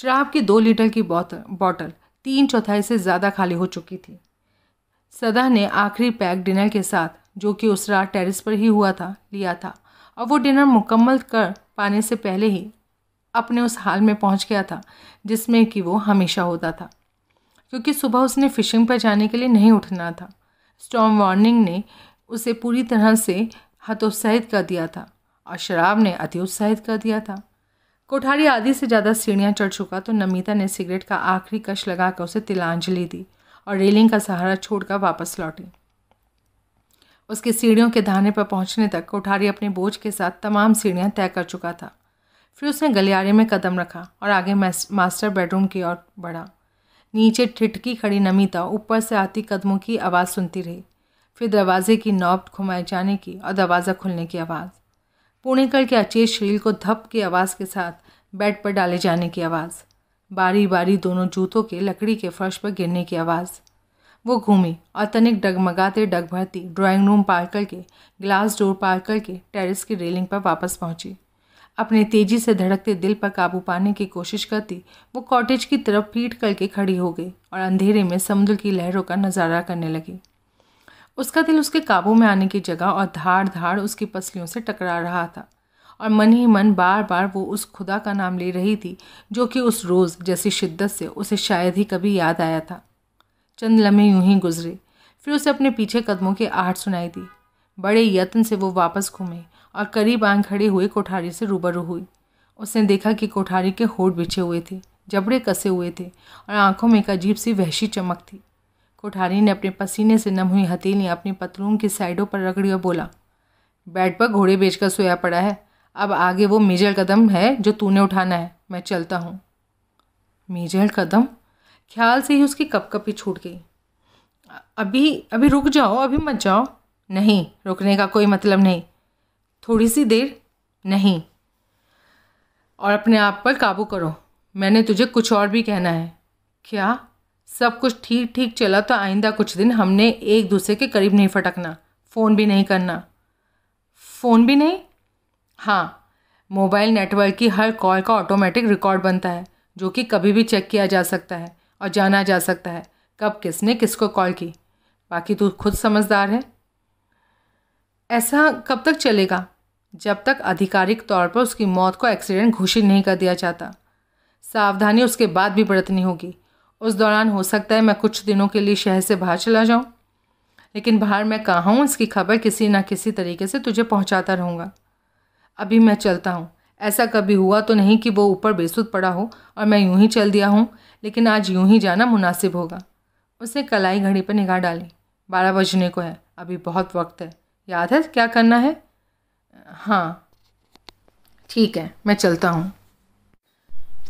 शराब की दो लीटर की बोतल बॉटल तीन चौथाई से ज़्यादा खाली हो चुकी थी सदा ने आखिरी पैक डिनर के साथ जो कि उस रात टेरिस पर ही हुआ था लिया था और वो डिनर मुकम्मल कर पाने से पहले ही अपने उस हाल में पहुंच गया था जिसमें कि वो हमेशा होता था क्योंकि सुबह उसने फ़िशिंग पर जाने के लिए नहीं उठना था स्टॉम वार्निंग ने उसे पूरी तरह से हतोत्साहित कर दिया था और शराब ने अति उत्साहित कर दिया था कोठारी आधी से ज़्यादा सीढ़ियाँ चढ़ चुका तो नमिता ने सिगरेट का आखिरी कश लगाकर उसे तिलांजलि दी और रेलिंग का सहारा छोड़कर वापस लौटी उसके सीढ़ियों के धाने पर पहुंचने तक कोठारी अपने बोझ के साथ तमाम सीढ़ियां तय कर चुका था फिर उसने गलियारे में कदम रखा और आगे मास्टर बेडरूम की ओर बढ़ा नीचे ठिठकी खड़ी नमिता ऊपर से आती कदमों की आवाज़ सुनती रही फिर दरवाजे की नॉब घुमाए जाने की और दरवाज़ा खुलने की आवाज़ पुणेकर के अचेत शरीर को धप की आवाज़ के साथ बेड पर डाले जाने की आवाज़ बारी बारी दोनों जूतों के लकड़ी के फर्श पर गिरने की आवाज़ वो घूमी और तनिक डगमगाते डग भरती ड्राइंग रूम पार करके ग्लास डोर पार करके टेरेस की रेलिंग पर वापस पहुंची अपने तेजी से धड़कते दिल पर काबू पाने की कोशिश करती वो कॉटेज की तरफ पीट करके खड़ी हो गई और अंधेरे में समुद्र की लहरों का नज़ारा करने लगी उसका दिल उसके काबू में आने की जगह और धार धार उसकी पसलियों से टकरा रहा था और मन ही मन बार बार वो उस खुदा का नाम ले रही थी जो कि उस रोज़ जैसी शिद्दत से उसे शायद ही कभी याद आया था चंद लम्हे यूं ही गुजरे फिर उसे अपने पीछे कदमों की आहट सुनाई दी बड़े यत्न से वो वापस घूमे और करीब आंग खड़े हुए कोठारी से रूबरू हुई उसने देखा कि कोठारी के होठ बिछे हुए थे जबड़े कसे हुए थे और आंखों में एक अजीब सी वहशी चमक थी कोठारी ने अपने पसीने से नम हुई हथेलियाँ अपनी पतलून की साइडों पर रगड़ी और बोला बेड पर घोड़े बेचकर सोया पड़ा है अब आगे वो मेजर कदम है जो तूने उठाना है मैं चलता हूँ मेजर कदम ख्याल से ही उसकी कपकपी छूट गई अभी अभी रुक जाओ अभी मत जाओ नहीं रुकने का कोई मतलब नहीं थोड़ी सी देर नहीं और अपने आप पर काबू करो मैंने तुझे कुछ और भी कहना है क्या सब कुछ ठीक ठीक चला तो आइंदा कुछ दिन हमने एक दूसरे के करीब नहीं फटकना फ़ोन भी नहीं करना फ़ोन भी नहीं हाँ मोबाइल नेटवर्क की हर कॉल का ऑटोमेटिक रिकॉर्ड बनता है जो कि कभी भी चेक किया जा सकता है और जाना जा सकता है कब किसने किसको कॉल की बाकी तू खुद समझदार है ऐसा कब तक चलेगा जब तक आधिकारिक तौर पर उसकी मौत को एक्सीडेंट घोषित नहीं कर दिया जाता सावधानी उसके बाद भी बरतनी होगी उस दौरान हो सकता है मैं कुछ दिनों के लिए शहर से बाहर चला जाऊं लेकिन बाहर मैं कहाँ हूँ इसकी खबर किसी ना किसी तरीके से तुझे पहुँचाता रहूँगा अभी मैं चलता हूँ ऐसा कभी हुआ तो नहीं कि वो ऊपर बेसुद पड़ा हो और मैं यूं ही चल दिया हूँ लेकिन आज यूं ही जाना मुनासिब होगा उसने कलाई घड़ी पर निगाह डाली बारह बजने को है अभी बहुत वक्त है याद है क्या करना है हाँ ठीक है मैं चलता हूँ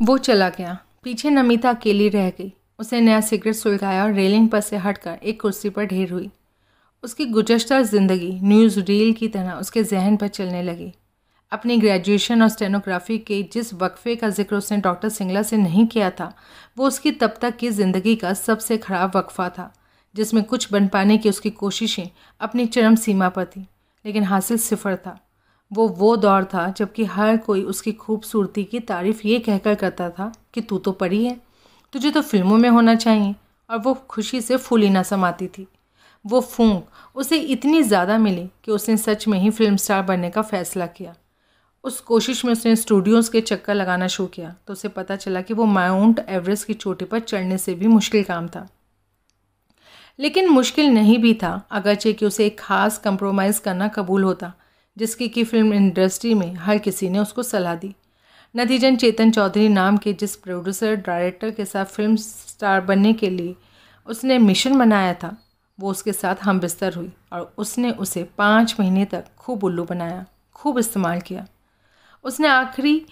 वो चला गया पीछे नमिता अकेली रह गई उसने नया सिगरेट सुलगाया और रेलिंग पर से हटकर एक कुर्सी पर ढेर हुई उसकी गुजशतर ज़िंदगी न्यूज़ रील की तरह उसके जहन पर चलने लगी अपनी ग्रेजुएशन और स्टेनोग्राफी के जिस वक्फे का जिक्र उसने डॉक्टर सिंगला से नहीं किया था वो उसकी तब तक की ज़िंदगी का सबसे ख़राब वक्फा था जिसमें कुछ बन पाने की उसकी कोशिशें अपनी चरम सीमा पर थी लेकिन हासिल सिफर था वो वो दौर था जबकि हर कोई उसकी खूबसूरती की तारीफ़ ये कहकर करता था कि तू तो पढ़ी है तुझे तो फिल्मों में होना चाहिए और वो खुशी से फूली ना समाती थी वो फूंक उसे इतनी ज़्यादा मिली कि उसने सच में ही फिल्म स्टार बनने का फ़ैसला किया उस कोशिश में उसने स्टूडियोज़ के चक्कर लगाना शुरू किया तो उसे पता चला कि वो माउंट एवरेस्ट की चोटी पर चढ़ने से भी मुश्किल काम था लेकिन मुश्किल नहीं भी था अगरचे कि उसे एक ख़ास कंप्रोमाइज़ करना कबूल होता जिसकी कि फिल्म इंडस्ट्री में हर किसी ने उसको सलाह दी नतीजन चेतन चौधरी नाम के जिस प्रोड्यूसर डायरेक्टर के साथ फिल्म स्टार बनने के लिए उसने मिशन बनाया था वो उसके साथ हम बिस्तर हुई और उसने उसे पाँच महीने तक खूब उल्लू बनाया खूब इस्तेमाल किया उसने आखिरी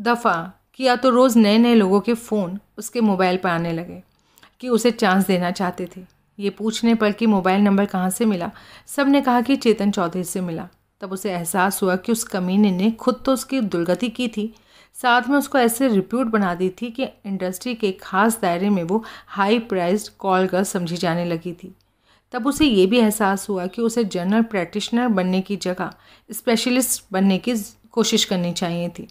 दफ़ा किया तो रोज़ नए नए लोगों के फ़ोन उसके मोबाइल पर आने लगे कि उसे चांस देना चाहते थे ये पूछने पर कि मोबाइल नंबर कहाँ से मिला सब ने कहा कि चेतन चौधरी से मिला तब उसे एहसास हुआ कि उस कमीने ने खुद तो उसकी दुर्गति की थी साथ में उसको ऐसे रिप्यूट बना दी थी कि इंडस्ट्री के खास दायरे में वो हाई प्राइज्ड कॉल गर्ल समझी जाने लगी थी तब उसे ये भी एहसास हुआ कि उसे जनरल प्रैक्टिशनर बनने की जगह स्पेशलिस्ट बनने की कोशिश करनी चाहिए थी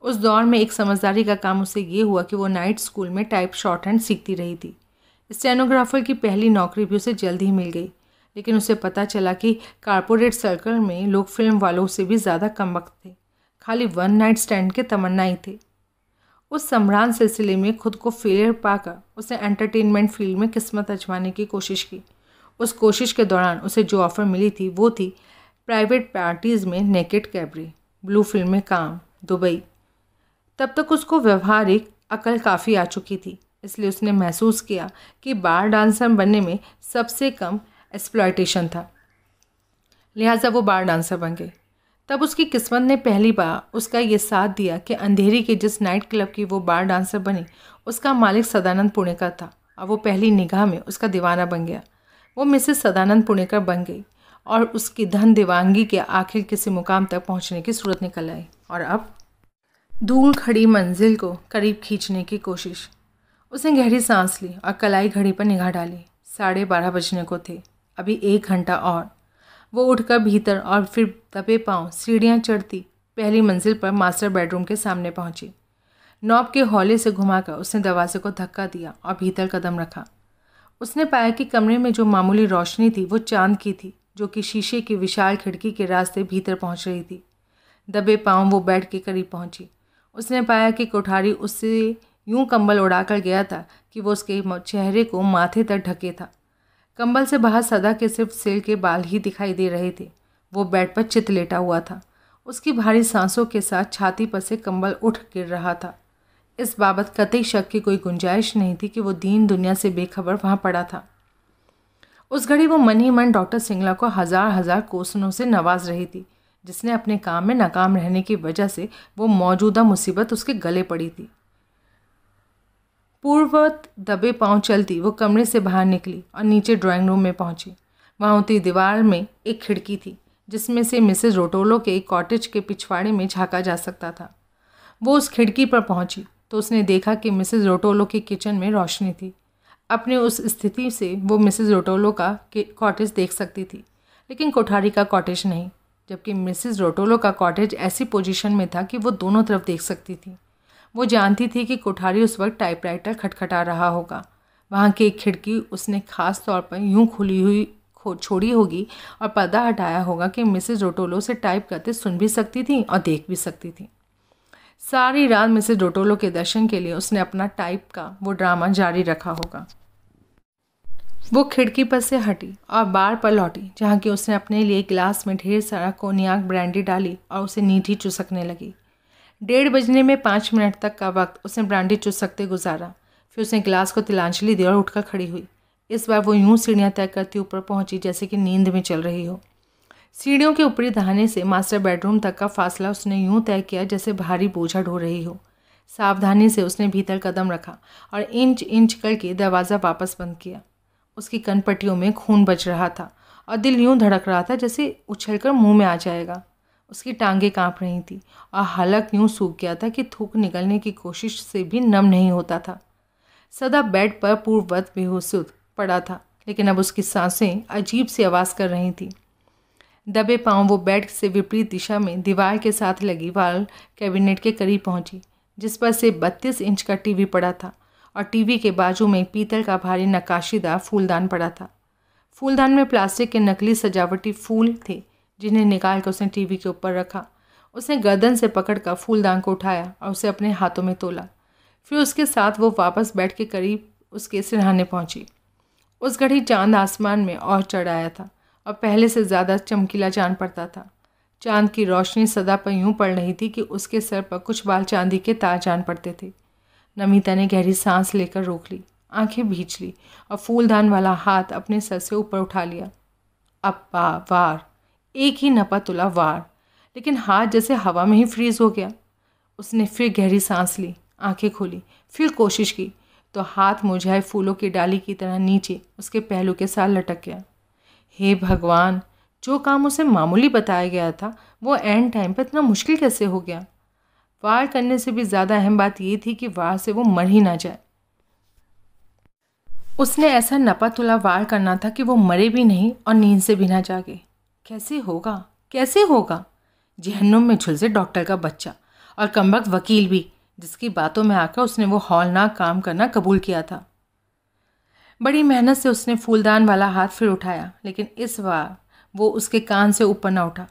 उस दौर में एक समझदारी का काम उसे ये हुआ कि वो नाइट स्कूल में टाइप शॉर्ट हैंड सीखती रही थी स्टेनोग्राफर की पहली नौकरी भी उसे जल्द ही मिल गई लेकिन उसे पता चला कि कारपोरेट सर्कल में लोग फिल्म वालों से भी ज़्यादा कम वक्त थे खाली वन नाइट स्टैंड के तमन्ना ही थे उस सम्रान सिलसिले में खुद को फेलियर पाकर उसने एंटरटेनमेंट फील्ड में किस्मत अजमाने की कोशिश की उस कोशिश के दौरान उसे जो ऑफ़र मिली थी वो थी प्राइवेट पार्टीज़ में नेकेट कैबरी ब्लू फिल्म में काम दुबई तब तक उसको व्यवहारिक अकल काफ़ी आ चुकी थी इसलिए उसने महसूस किया कि बार डांसर बनने में सबसे कम एक्सप्लॉयटेशन था लिहाजा वो बार डांसर बन गए तब उसकी किस्मत ने पहली बार उसका ये साथ दिया कि अंधेरी के जिस नाइट क्लब की वो बार डांसर बनी उसका मालिक सदानंद पुणेकर था और वो पहली निगाह में उसका दीवाना बन गया वो मिसेस सदानंद पुणेकर बन गई और उसकी धन दीवानगी के आखिर किसी मुकाम तक पहुंचने की सूरत निकल आई और अब दूर खड़ी मंजिल को करीब खींचने की कोशिश उसने गहरी सांस ली और कलाई घड़ी पर निगाह डाली साढ़े बारह बजने को थे अभी एक घंटा और वो उठकर भीतर और फिर दबे पाँव सीढ़ियाँ चढ़ती पहली मंजिल पर मास्टर बेडरूम के सामने पहुँची नॉब के हौले से घुमाकर उसने दरवाजे को धक्का दिया और भीतर कदम रखा उसने पाया कि कमरे में जो मामूली रोशनी थी वो चांद की थी जो कि शीशे की विशाल खिड़की के रास्ते भीतर पहुँच रही थी दबे पाँव वो बेड के करीब पहुँची उसने पाया कि कोठारी उससे यूं कंबल उड़ाकर गया था कि वो उसके चेहरे को माथे तक ढके था कंबल से बाहर सदा के सिर्फ सिल के बाल ही दिखाई दे रहे थे वो बेड पर चित लेटा हुआ था उसकी भारी सांसों के साथ छाती पर से कंबल उठ गिर रहा था इस बाबत कतई शक की कोई गुंजाइश नहीं थी कि वो दीन दुनिया से बेखबर वहाँ पड़ा था उस घड़ी वो मन ही मन डॉक्टर सिंगला को हज़ार हज़ार कोसनों से नवाज रही थी जिसने अपने काम में नाकाम रहने की वजह से वो मौजूदा मुसीबत उसके गले पड़ी थी पूर्वत दबे पांव चलती वो कमरे से बाहर निकली और नीचे ड्राइंग रूम में पहुंची वहाँ उतरी दीवार में एक खिड़की थी जिसमें से मिसेज रोटोलो के एक कॉटेज के पिछवाड़े में झाँका जा सकता था वो उस खिड़की पर पहुंची तो उसने देखा कि मिसेज रोटोलो के किचन में रोशनी थी अपने उस स्थिति से वो मिसेज रोटोलो का कॉटेज देख सकती थी लेकिन कोठारी का कॉटेज नहीं जबकि मिसेज रोटोलो का कॉटेज ऐसी पोजीशन में था कि वो दोनों तरफ देख सकती थी वो जानती थी कि कोठारी उस वक्त टाइपराइटर खटखटा रहा होगा वहाँ की एक खिड़की उसने ख़ास तौर पर यूं खुली हुई खो छोड़ी होगी और पर्दा हटाया होगा कि मिसेज रोटोलो से टाइप करते सुन भी सकती थी और देख भी सकती थी सारी रात मिसेज रोटोलो के दर्शन के लिए उसने अपना टाइप का वो ड्रामा जारी रखा होगा वो खिड़की पर से हटी और बार पर लौटी जहाँ कि उसने अपने लिए गिलास में ढेर सारा कोनियाक ब्रांडी डाली और उसे नीठी चुसकने लगी डेढ़ बजने में पाँच मिनट तक का वक्त उसने ब्रांडी सकते गुजारा फिर उसने गिलास को तिलांजलि दी और उठकर खड़ी हुई इस बार वो यूं सीढ़ियाँ तय करती ऊपर पहुंची जैसे कि नींद में चल रही हो सीढ़ियों के ऊपरी दहाने से मास्टर बेडरूम तक का फासला उसने यूं तय किया जैसे भारी बोझा ढो रही हो सावधानी से उसने भीतर कदम रखा और इंच इंच करके दरवाज़ा वापस बंद किया उसकी कनपट्टियों में खून बच रहा था और दिल यूं धड़क रहा था जैसे उछलकर मुंह में आ जाएगा उसकी टांगें कांप रही थी और हालक यूँ सूख गया था कि थूक निकलने की कोशिश से भी नम नहीं होता था सदा बेड पर पूर्ववत बेहोशुद पड़ा था लेकिन अब उसकी सांसें अजीब सी आवाज़ कर रही थीं दबे पांव वो बेड से विपरीत दिशा में दीवार के साथ लगी वाल कैबिनेट के करीब पहुंची जिस पर से बत्तीस इंच का टीवी पड़ा था और टीवी के बाजू में पीतल का भारी नक्काशीदार फूलदान पड़ा था फूलदान में प्लास्टिक के नकली सजावटी फूल थे जिन्हें निकाल कर उसने टीवी के ऊपर रखा उसने गर्दन से पकड़कर फूलदान को उठाया और उसे अपने हाथों में तोला फिर उसके साथ वो वापस बैठ के करीब उसके सिरहाने पहुंची उस घड़ी चांद आसमान में और चढ़ आया था और पहले से ज़्यादा चमकीला चांद पड़ता था चांद की रोशनी सदा पर यूं पड़ रही थी कि उसके सर पर कुछ बाल चांदी के तार जान पड़ते थे नमिता ने गहरी सांस लेकर रोक ली आंखें भीच ली और फूलदान वाला हाथ अपने सर से ऊपर उठा लिया अब्बा वार एक ही नपा तुला वार लेकिन हाथ जैसे हवा में ही फ्रीज हो गया उसने फिर गहरी सांस ली आंखें खोली फिर कोशिश की तो हाथ मुझाए फूलों की डाली की तरह नीचे उसके पहलू के साथ लटक गया हे भगवान जो काम उसे मामूली बताया गया था वो एंड टाइम पर इतना मुश्किल कैसे हो गया वार करने से भी ज़्यादा अहम बात ये थी कि वार से वो मर ही ना जाए उसने ऐसा नपा तुला वार करना था कि वो मरे भी नहीं और नींद से भी ना जागे कैसे होगा कैसे होगा जहन्नुम में झुलसे डॉक्टर का बच्चा और कमबक वकील भी जिसकी बातों में आकर उसने वो हौलनाक काम करना कबूल किया था बड़ी मेहनत से उसने फूलदान वाला हाथ फिर उठाया लेकिन इस बार वो उसके कान से ऊपर ना उठा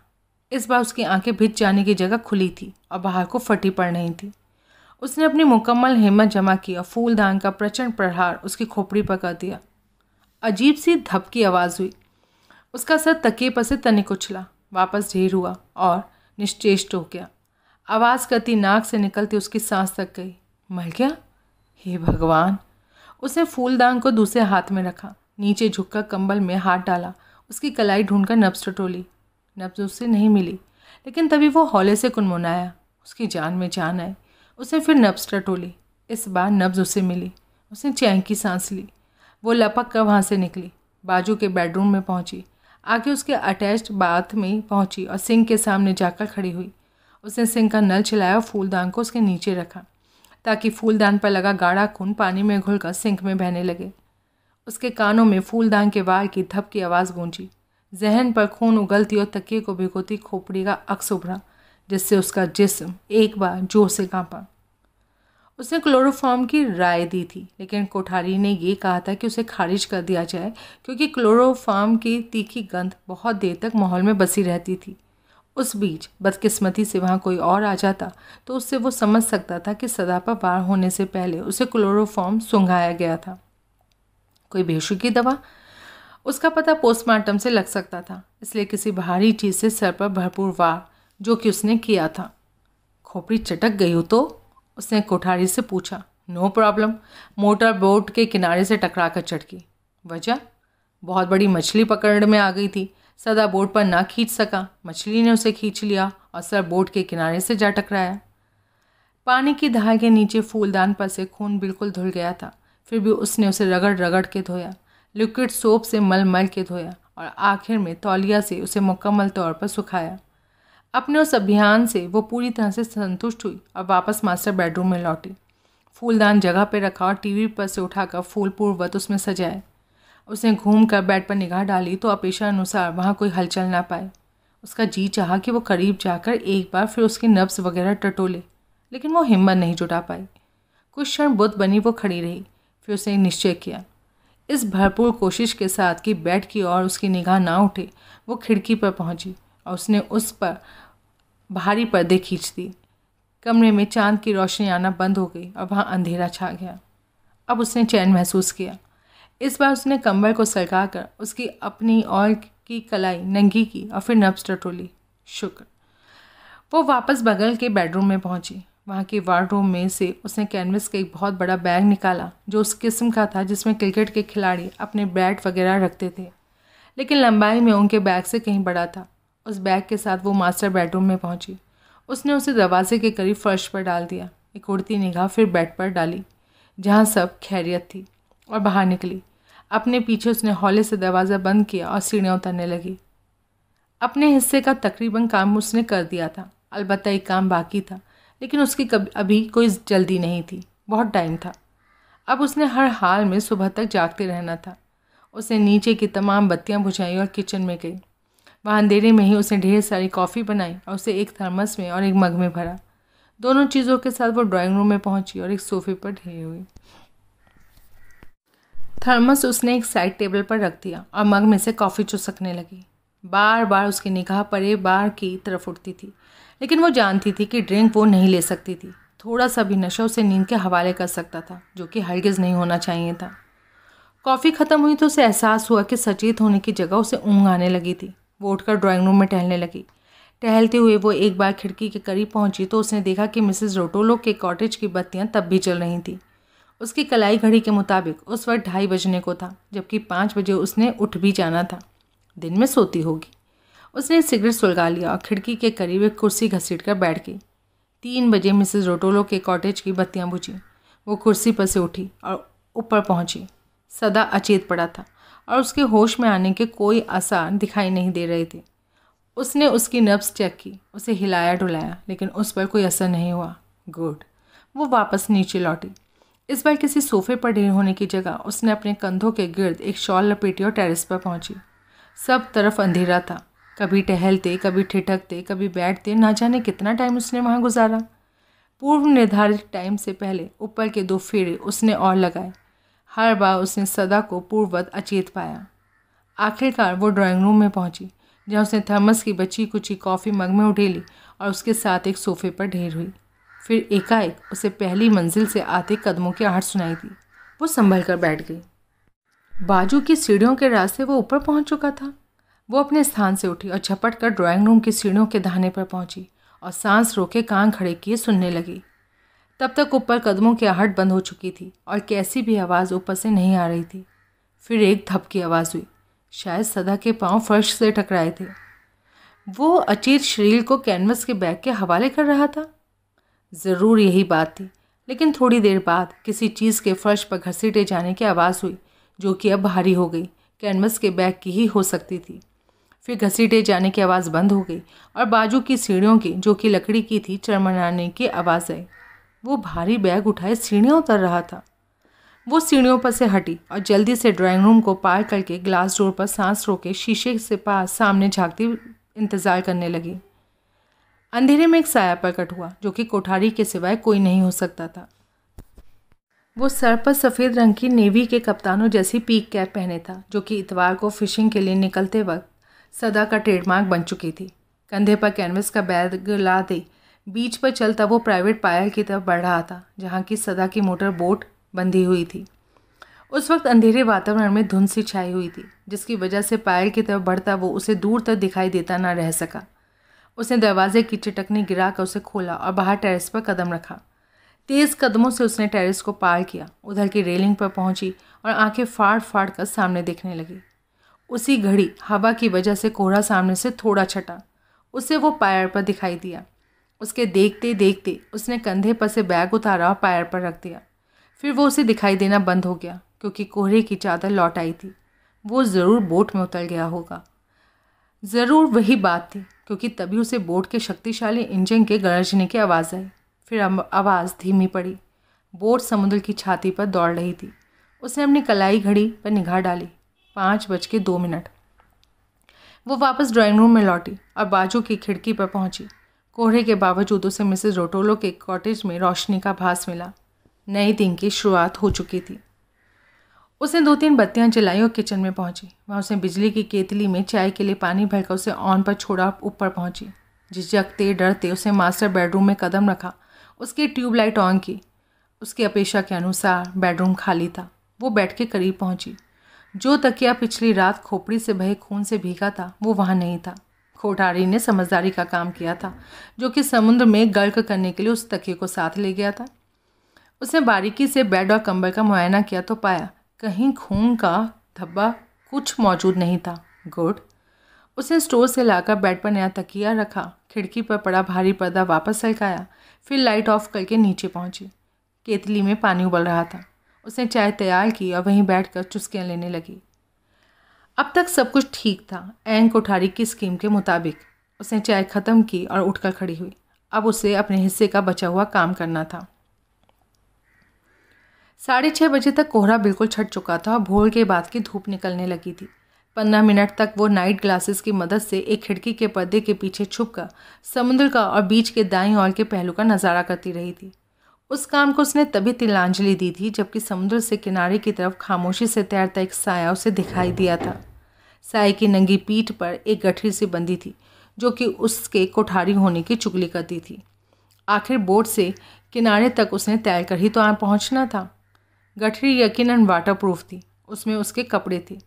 इस बार उसकी आंखें भिज जाने की जगह खुली थी और बाहर को फटी पड़ रही थी उसने अपनी मुकम्मल हिम्मत जमा की और फूलदान का प्रचंड प्रहार उसकी खोपड़ी पर कर दिया अजीब सी धप की आवाज़ हुई उसका सर तके पर से तनिक उछला वापस ढेर हुआ और निश्चेष्ट हो गया आवाज़ करती नाक से निकलती उसकी सांस तक गई मर गया हे भगवान उसने फूलदान को दूसरे हाथ में रखा नीचे झुककर कंबल में हाथ डाला उसकी कलाई ढूंढकर नब्स टटोली नब्ज उससे नहीं मिली लेकिन तभी वो हौले से कुनमुनाया उसकी जान में जान आई उसने फिर नब्स टटोली इस बार नब्ज उसे मिली उसने चैन की सांस ली वो लपक कर वहाँ से निकली बाजू के बेडरूम में पहुँची आगे उसके अटैच्ड बाथ में पहुंची और सिंह के सामने जाकर खड़ी हुई उसने सिंह का नल चलाया और फूलदान को उसके नीचे रखा ताकि फूलदान पर लगा गाढ़ा खून पानी में घुलकर सिंक में बहने लगे उसके कानों में फूलदान के वार की धप की आवाज़ गूंजी जहन पर खून उगलती और तकिए को भिगोती खोपड़ी का अक्स उभरा जिससे उसका जिस्म एक बार जोर से कांपा उसने क्लोरोफॉर्म की राय दी थी लेकिन कोठारी ने ये कहा था कि उसे खारिज कर दिया जाए क्योंकि क्लोरोफॉर्म की तीखी गंध बहुत देर तक माहौल में बसी रहती थी उस बीच बदकिस्मती से वहाँ कोई और आ जाता तो उससे वो समझ सकता था कि वार होने से पहले उसे क्लोरोफॉर्म सुंघाया गया था कोई की दवा उसका पता पोस्टमार्टम से लग सकता था इसलिए किसी भारी चीज़ से सर पर भरपूर वार जो कि उसने किया था खोपड़ी चटक गई हो तो उसने कोठारी से पूछा नो प्रॉब्लम मोटर बोट के किनारे से टकरा कर चटकी वजह बहुत बड़ी मछली पकड़ में आ गई थी सदा बोट पर ना खींच सका मछली ने उसे खींच लिया और सर बोट के किनारे से जा टकराया पानी की धार के नीचे फूलदान पर से खून बिल्कुल धुल गया था फिर भी उसने उसे रगड़ रगड़ के धोया लिक्विड सोप से मल मल के धोया और आखिर में तौलिया से उसे मुकम्मल तौर पर सुखाया अपने उस अभियान से वो पूरी तरह से संतुष्ट हुई और वापस मास्टर बेडरूम में लौटी फूलदान जगह पर रखा और टीवी पर से उठाकर फूल पूर्वत उसमें सजाए उसने घूम कर बेड पर निगाह डाली तो अपेक्षा अनुसार वहाँ कोई हलचल ना पाए उसका जी चाह कि वो करीब जाकर एक बार फिर उसकी नब्स वगैरह टटोले लेकिन वो हिम्मत नहीं जुटा पाई कुछ क्षण बुद्ध बनी वो खड़ी रही फिर उसने निश्चय किया इस भरपूर कोशिश के साथ कि बेड की ओर उसकी निगाह ना उठे वो खिड़की पर पहुंची और उसने उस पर भारी पर्दे खींच दिए कमरे में चांद की रोशनी आना बंद हो गई और वहाँ अंधेरा छा गया अब उसने चैन महसूस किया इस बार उसने कम्बल को सड़का कर उसकी अपनी और की कलाई नंगी की और फिर नब्स टटोली शुक्र वो वापस बगल के बेडरूम में पहुंची वहाँ के वार्डरूम में से उसने कैनवस का एक बहुत बड़ा बैग निकाला जो उस किस्म का था जिसमें क्रिकेट के खिलाड़ी अपने बैट वगैरह रखते थे लेकिन लंबाई में उनके बैग से कहीं बड़ा था उस बैग के साथ वो मास्टर बेडरूम में पहुंची उसने उसे दरवाजे के करीब फर्श पर डाल दिया एक उड़ती निगाह फिर बेड पर डाली जहाँ सब खैरियत थी और बाहर निकली अपने पीछे उसने हौले से दरवाज़ा बंद किया और सीढ़ियाँ उतरने लगी अपने हिस्से का तकरीबन काम उसने कर दिया था अलबत्त एक काम बाकी था लेकिन उसकी कभी अभी कोई जल्दी नहीं थी बहुत टाइम था अब उसने हर हाल में सुबह तक जागते रहना था उसने नीचे की तमाम बत्तियां बुझाई और किचन में गई वह अंधेरे में ही उसने ढेर सारी कॉफ़ी बनाई और उसे एक थर्मस में और एक मग में भरा दोनों चीज़ों के साथ वो ड्राइंग रूम में पहुंची और एक सोफे पर ढेरी हुई थर्मस उसने एक साइड टेबल पर रख दिया और मग में से कॉफ़ी चुसकने लगी बार बार उसकी निगाह परे बार की तरफ उठती थी लेकिन वो जानती थी कि ड्रिंक वो नहीं ले सकती थी थोड़ा सा भी नशा उसे नींद के हवाले कर सकता था जो कि हरगिज़ नहीं होना चाहिए था कॉफ़ी ख़त्म हुई तो उसे एहसास हुआ कि सचेत होने की जगह उसे ऊँग आने लगी थी वो उठकर ड्राइंग रूम में टहलने लगी टहलते हुए वो एक बार खिड़की के करीब पहुंची तो उसने देखा कि मिसेस रोटोलो के कॉटेज की बत्तियां तब भी चल रही थीं उसकी कलाई घड़ी के मुताबिक उस वक्त ढाई बजने को था जबकि पाँच बजे उसने उठ भी जाना था दिन में सोती होगी उसने सिगरेट सुलगा लिया और खिड़की के करीब एक कुर्सी घसीट कर बैठ गई तीन बजे मिसेज रोटोलो के कॉटेज की बत्तियाँ बुझी वो कुर्सी पर से उठी और ऊपर पहुंची सदा अचेत पड़ा था और उसके होश में आने के कोई आसार दिखाई नहीं दे रहे थे उसने उसकी नब्स चेक की उसे हिलाया डुलाया लेकिन उस पर कोई असर नहीं हुआ गुड वो वापस नीचे लौटी इस बार किसी सोफे पर ढेर होने की जगह उसने अपने कंधों के गिर्द एक शॉल लपेटी और टेरिस पर पहुंची सब तरफ अंधेरा था कभी टहलते कभी ठिठकते कभी बैठते ना जाने कितना टाइम उसने वहाँ गुजारा पूर्व निर्धारित टाइम से पहले ऊपर के दो फेरे उसने और लगाए हर बार उसने सदा को पूर्ववत अचेत पाया आखिरकार वो ड्राइंग रूम में पहुंची जहां उसने थर्मस की बची कुची कॉफ़ी मग में उठेली और उसके साथ एक सोफे पर ढेर हुई फिर एकाएक उसे पहली मंजिल से आते कदमों की आहट सुनाई दी वो संभल कर बैठ गई बाजू की सीढ़ियों के रास्ते वो ऊपर पहुंच चुका था वो अपने स्थान से उठी और झपट कर ड्राइंग रूम की सीढ़ियों के दहाने पर पहुंची और सांस रोके कान खड़े किए सुनने लगी तब तक ऊपर कदमों की आहट बंद हो चुकी थी और कैसी भी आवाज़ ऊपर से नहीं आ रही थी फिर एक धप की आवाज़ हुई शायद सदा के पांव फर्श से टकराए थे वो अचीत शरीर को कैनवस के बैग के हवाले कर रहा था ज़रूर यही बात थी लेकिन थोड़ी देर बाद किसी चीज़ के फर्श पर घसीटे जाने की आवाज़ हुई जो कि अब भारी हो गई कैनवस के बैग की ही हो सकती थी फिर घसीटे जाने की आवाज़ बंद हो गई और बाजू की सीढ़ियों की जो कि लकड़ी की थी चरमराने की आवाज़ आई वो भारी बैग उठाए सीढ़ियाँ उतर रहा था वो सीढ़ियों पर से हटी और जल्दी से ड्राइंग रूम को पार करके ग्लास डोर पर सांस रोके शीशे से पास सामने झांकती इंतज़ार करने लगी अंधेरे में एक साया प्रकट हुआ जो कि कोठारी के सिवाय कोई नहीं हो सकता था वो सर पर सफ़ेद रंग की नेवी के कप्तानों जैसी पीक कैप पहने था जो कि इतवार को फिशिंग के लिए निकलते वक्त सदा का ट्रेडमार्क बन चुकी थी कंधे पर कैनवस का बैग ला दी बीच पर चलता वो प्राइवेट पायल की तरफ बढ़ रहा था जहाँ की सदा की मोटर बोट बंधी हुई थी उस वक्त अंधेरे वातावरण में धुंध सी छाई हुई थी जिसकी वजह से पायल की तरफ बढ़ता वो उसे दूर तक दिखाई देता ना रह सका उसने दरवाजे की चिटकनी गिरा कर उसे खोला और बाहर टेरेस पर कदम रखा तेज़ कदमों से उसने टेरेस को पार किया उधर की रेलिंग पर पहुंची और आंखें फाड़ फाड़ कर सामने देखने लगी उसी घड़ी हवा की वजह से कोहरा सामने से थोड़ा छटा उससे वो पायर पर दिखाई दिया उसके देखते देखते उसने कंधे पर से बैग उतारा और पैर पर रख दिया फिर वो उसे दिखाई देना बंद हो गया क्योंकि कोहरे की चादर लौट आई थी वो ज़रूर बोट में उतर गया होगा ज़रूर वही बात थी क्योंकि तभी उसे बोट के शक्तिशाली इंजन के गरजने की आवाज़ आई फिर आवाज़ धीमी पड़ी बोट समुद्र की छाती पर दौड़ रही थी उसने अपनी कलाई घड़ी पर निगाह डाली पाँच बज के दो मिनट वो वापस ड्राइंग रूम में लौटी और बाजू की खिड़की पर पहुंची कोहरे के बावजूद उसे मिसेज रोटोलो के कॉटेज में रोशनी का भास मिला नए दिन की शुरुआत हो चुकी थी उसने दो तीन बत्तियां जलाई और किचन में पहुंची वहां उसने बिजली की केतली में चाय के लिए पानी भरकर उसे ऑन पर छोड़ा ऊपर पहुंची झिझकते डरते उसने मास्टर बेडरूम में कदम रखा उसकी ट्यूबलाइट ऑन की उसकी अपेक्षा के अनुसार बेडरूम खाली था वो बैठ के करीब पहुंची जो तकिया पिछली रात खोपड़ी से बहे खून से भीगा था वो वहाँ नहीं था खोटारी ने समझदारी का काम किया था जो कि समुद्र में गर्क करने के लिए उस तकिए को साथ ले गया था उसने बारीकी से बेड और कंबल का मुआयना किया तो पाया कहीं खून का धब्बा कुछ मौजूद नहीं था गुड उसने स्टोर से लाकर बेड पर नया तकिया रखा खिड़की पर पड़ा भारी पर्दा वापस सलकाया फिर लाइट ऑफ करके नीचे पहुंची केतली में पानी उबल रहा था उसने चाय तैयार की और वहीं बैठकर चुस्कियाँ लेने लगी अब तक सब कुछ ठीक था एंग कोठारी की स्कीम के मुताबिक उसने चाय ख़त्म की और उठकर खड़ी हुई अब उसे अपने हिस्से का बचा हुआ काम करना था साढ़े छः बजे तक कोहरा बिल्कुल छट चुका था और भोर के बाद की धूप निकलने लगी थी पंद्रह मिनट तक वो नाइट ग्लासेस की मदद से एक खिड़की के पर्दे के पीछे छुपकर समुद्र का और बीच के दाई और के पहलू का नज़ारा करती रही थी उस काम को उसने तभी तिलांजलि दी थी जबकि समुद्र से किनारे की तरफ खामोशी से तैरता एक साया उसे दिखाई दिया था साय की नंगी पीठ पर एक गठरी सी बंधी थी जो कि उसके कोठारी होने की चुगली करती थी आखिर बोट से किनारे तक उसने तैर कर ही तो आ पहुंचना था गठरी यकीनन वाटर प्रूफ थी उसमें उसके कपड़े थे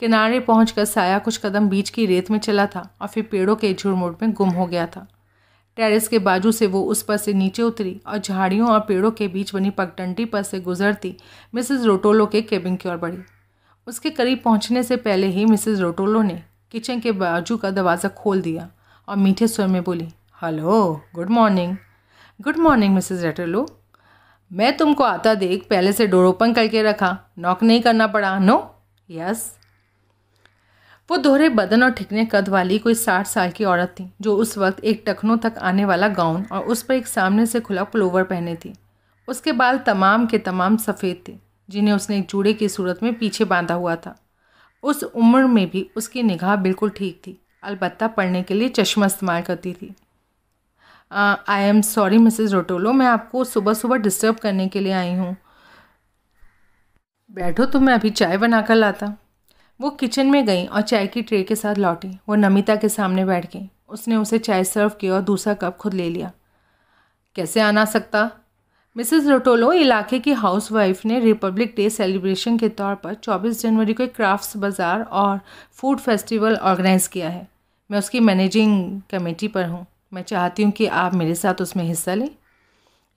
किनारे पहुंचकर साया कुछ कदम बीच की रेत में चला था और फिर पेड़ों के झुरमुट में गुम हो गया था टेरेस के बाजू से वो उस पर से नीचे उतरी और झाड़ियों और पेड़ों के बीच बनी पगडंडी पर से गुजरती मिसिज रोटोलो के केबिन की ओर बढ़ी उसके करीब पहुंचने से पहले ही मिसेज रोटोलो ने किचन के बाजू का दरवाज़ा खोल दिया और मीठे स्वर में बोली hello good morning good morning Mrs Rotolo मैं तुमको आता देख पहले से डोर ओपन करके रखा नॉक नहीं करना पड़ा नो यस वो दोहरे बदन और ठिकने कद वाली कोई साठ साल की औरत थी जो उस वक्त एक टखनों तक आने वाला गाउन और उस पर एक सामने से खुला पुलोवर पहने थी उसके बाल तमाम के तमाम सफ़ेद थे जिन्हें उसने एक जूड़े की सूरत में पीछे बांधा हुआ था उस उम्र में भी उसकी निगाह बिल्कुल ठीक थी अलबत्ता पढ़ने के लिए चश्मा इस्तेमाल करती थी I am sorry Mrs Rotolo मैं आपको सुबह सुबह डिस्टर्ब करने के लिए आई हूँ बैठो तो मैं अभी चाय बना कर लाता वो किचन में गई और चाय की ट्रे के साथ लौटी वो नमिता के सामने बैठ गई उसने उसे चाय सर्व किया और दूसरा कप खुद ले लिया कैसे आना सकता मिसेस रोटोलो इलाके की हाउसवाइफ ने रिपब्लिक डे सेलिब्रेशन के तौर पर 24 जनवरी को एक क्राफ्ट्स बाज़ार और फूड फेस्टिवल ऑर्गेनाइज़ किया है मैं उसकी मैनेजिंग कमेटी पर हूँ मैं चाहती हूँ कि आप मेरे साथ उसमें हिस्सा लें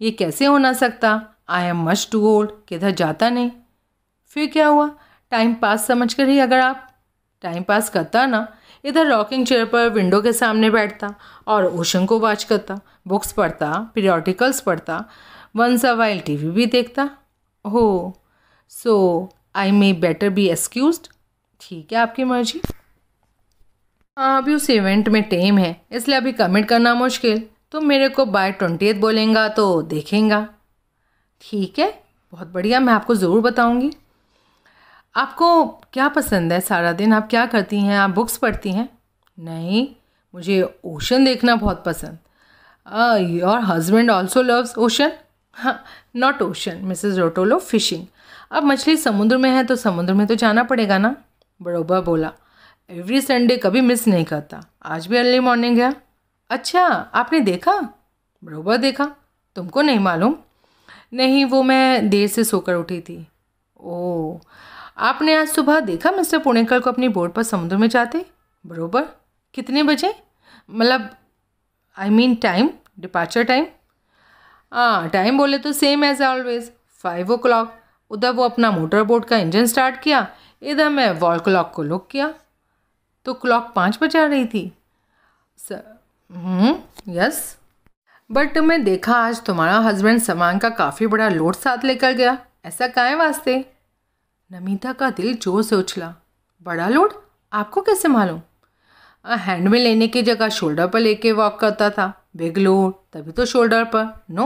ये कैसे होना सकता I am much too old किधर जाता नहीं फिर क्या हुआ टाइम पास समझकर ही अगर आप टाइम पास करता ना इधर रॉकिंग चेयर पर विंडो के सामने बैठता और ओशन को वॉच करता बुक्स पढ़ता पीरियोटिकल्स पढ़ता वंस अ वाइल टीवी भी देखता हो so I may better be excuse ठीक है आपकी मर्जी हाँ अभी उस इवेंट में टेम है इसलिए अभी कमेंट करना मुश्किल तो मेरे को बाय ट्वेंटी बोलेंगा तो देखेंगा ठीक है बहुत बढ़िया मैं आपको ज़रूर बताऊँगी आपको क्या पसंद है सारा दिन आप क्या करती हैं आप बुक्स पढ़ती हैं नहीं मुझे ओशन देखना बहुत पसंद your husband also loves ocean हाँ not ocean Mrs Rotolo fishing अब मछली समुद्र में है तो समुद्र में तो जाना पड़ेगा ना बड़ोबा बोला एवरी संडे कभी मिस नहीं करता आज भी अर्ली मॉर्निंग गया अच्छा आपने देखा बड़ोबा देखा तुमको नहीं मालूम नहीं वो मैं देर से सोकर उठी थी ओह आपने आज सुबह देखा मिस्टर पुणेकर को अपनी बोट पर समुद्र में जाते बरोबर कितने बजे मतलब I mean time departure time हाँ टाइम बोले तो same as always five o'clock उधर वो अपना मोटर बोट का इंजन स्टार्ट किया इधर मैं वॉल क्लॉक को लुक किया तो क्लॉक पाँच बजे आ रही थी यस बट हम्म, मैं देखा आज तुम्हारा हस्बैंड सामान का काफ़ी बड़ा लोड साथ लेकर गया ऐसा काहे वास्ते नमिता का दिल जोर से उछला बड़ा लोड आपको कैसे मालूम हैंड में लेने की जगह शोल्डर पर लेके वॉक करता था बिग लोड तभी तो शोल्डर पर नो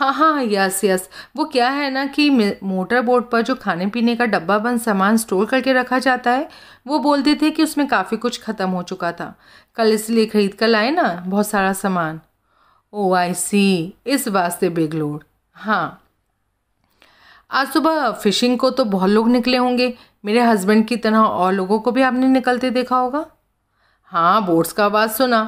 हाँ हाँ यस यस वो क्या है ना कि मोटर बोट पर जो खाने पीने का डब्बा बंद सामान स्टोर करके रखा जाता है वो बोलते थे कि उसमें काफ़ी कुछ ख़त्म हो चुका था कल इसलिए खरीद कर लाए ना बहुत सारा सामान ओ आई सी इस वास्ते बिग लोड हाँ आज सुबह फिशिंग को तो बहुत लोग निकले होंगे मेरे हस्बैंड की तरह और लोगों को भी आपने निकलते देखा होगा हाँ बोट्स का आवाज़ सुना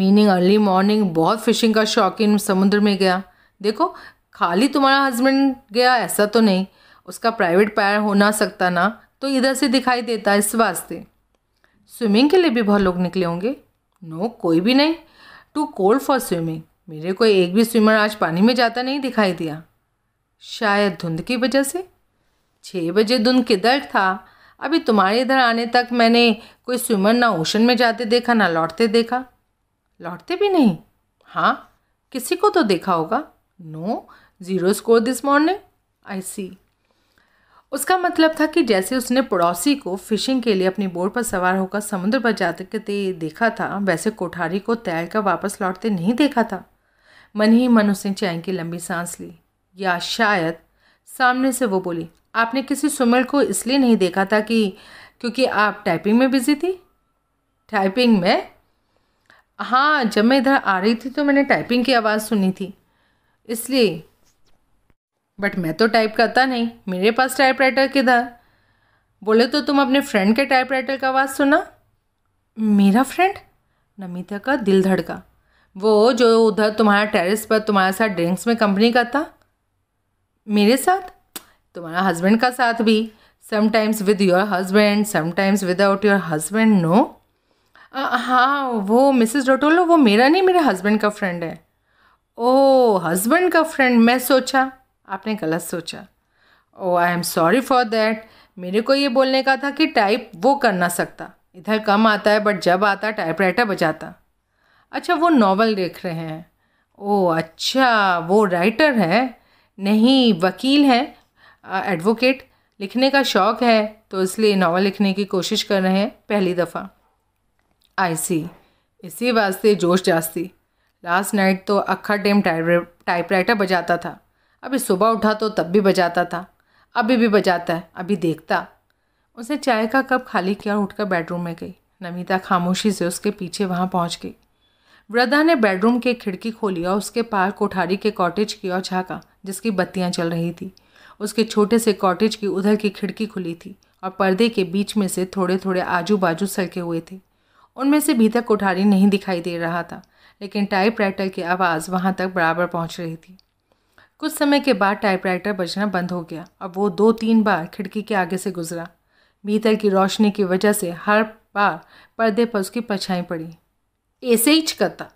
मीनिंग अर्ली मॉर्निंग बहुत फिशिंग का शौकीन समुद्र में गया देखो खाली तुम्हारा हस्बैंड गया ऐसा तो नहीं उसका प्राइवेट पैर हो ना सकता ना तो इधर से दिखाई देता है इस वास्ते स्विमिंग के लिए भी बहुत लोग निकले होंगे नो कोई भी नहीं टू कोल्ड फॉर स्विमिंग मेरे को एक भी स्विमर आज पानी में जाता नहीं दिखाई दिया शायद धुंध की वजह से छः बजे धुंध किधर था अभी तुम्हारे इधर आने तक मैंने कोई स्विमर ना ओशन में जाते देखा ना लौटते देखा लौटते भी नहीं हाँ किसी को तो देखा होगा no zero score this morning I see उसका मतलब था कि जैसे उसने पड़ोसी को फिशिंग के लिए अपनी बोट पर सवार होकर समुद्र पर जाते देखा था वैसे कोठारी को तैर कर वापस लौटते नहीं देखा था मन ही मन उसने चैन की लंबी सांस ली या शायद सामने से वो बोली आपने किसी सुमिल को इसलिए नहीं देखा था कि क्योंकि आप टाइपिंग में बिज़ी थी टाइपिंग में हाँ जब मैं इधर आ रही थी तो मैंने टाइपिंग की आवाज़ सुनी थी इसलिए बट मैं तो टाइप करता नहीं मेरे पास टाइपराइटर किधर बोले तो तुम अपने फ्रेंड के टाइपराइटर का आवाज़ सुना मेरा फ्रेंड नमिता का दिल धड़का वो जो उधर तुम्हारा टेरेस पर तुम्हारे साथ ड्रिंक्स में कंपनी का था मेरे साथ तुम्हारा हस्बैंड का साथ भी sometimes with your husband sometimes without your husband no हाँ वो मिसेस डोटोलो वो मेरा नहीं मेरे हस्बैंड का फ्रेंड है ओ oh, हस्बैंड का फ्रेंड मैं सोचा आपने गलत सोचा oh I am sorry for that मेरे को ये बोलने का था कि टाइप वो कर ना सकता इधर कम आता है बट जब आता टाइप राइटर बजाता अच्छा वो नावल देख रहे हैं ओ oh, अच्छा वो राइटर है नहीं वकील हैं एडवोकेट लिखने का शौक़ है तो इसलिए नावल लिखने की कोशिश कर रहे हैं पहली दफ़ा आई सी इसी वास्ते जोश जास्ती लास्ट नाइट तो अखा डेम टाइपराइटर बजाता था अभी सुबह उठा तो तब भी बजाता था अभी भी बजाता है अभी देखता उसने चाय का कप खाली किया और उठकर बेडरूम में गई नमिता खामोशी से उसके पीछे वहाँ पहुँच गई वृद्धा ने बेडरूम की खिड़की खोली और उसके पार कोठारी के कॉटेज की ओर झाँका जिसकी बत्तियाँ चल रही थी उसके छोटे से कॉटेज की उधर की खिड़की खुली थी और पर्दे के बीच में से थोड़े थोड़े आजू बाजू सड़के हुए थे उनमें से भीतर कोठारी नहीं दिखाई दे रहा था लेकिन टाइपराइटर की आवाज़ वहाँ तक बराबर पहुँच रही थी कुछ समय के बाद टाइपराइटर बजना बंद हो गया और वो दो तीन बार खिड़की के आगे से गुजरा भीतर की रोशनी की वजह से हर बार पर्दे पर उसकी परछाई पड़ी ऐसे ही चकता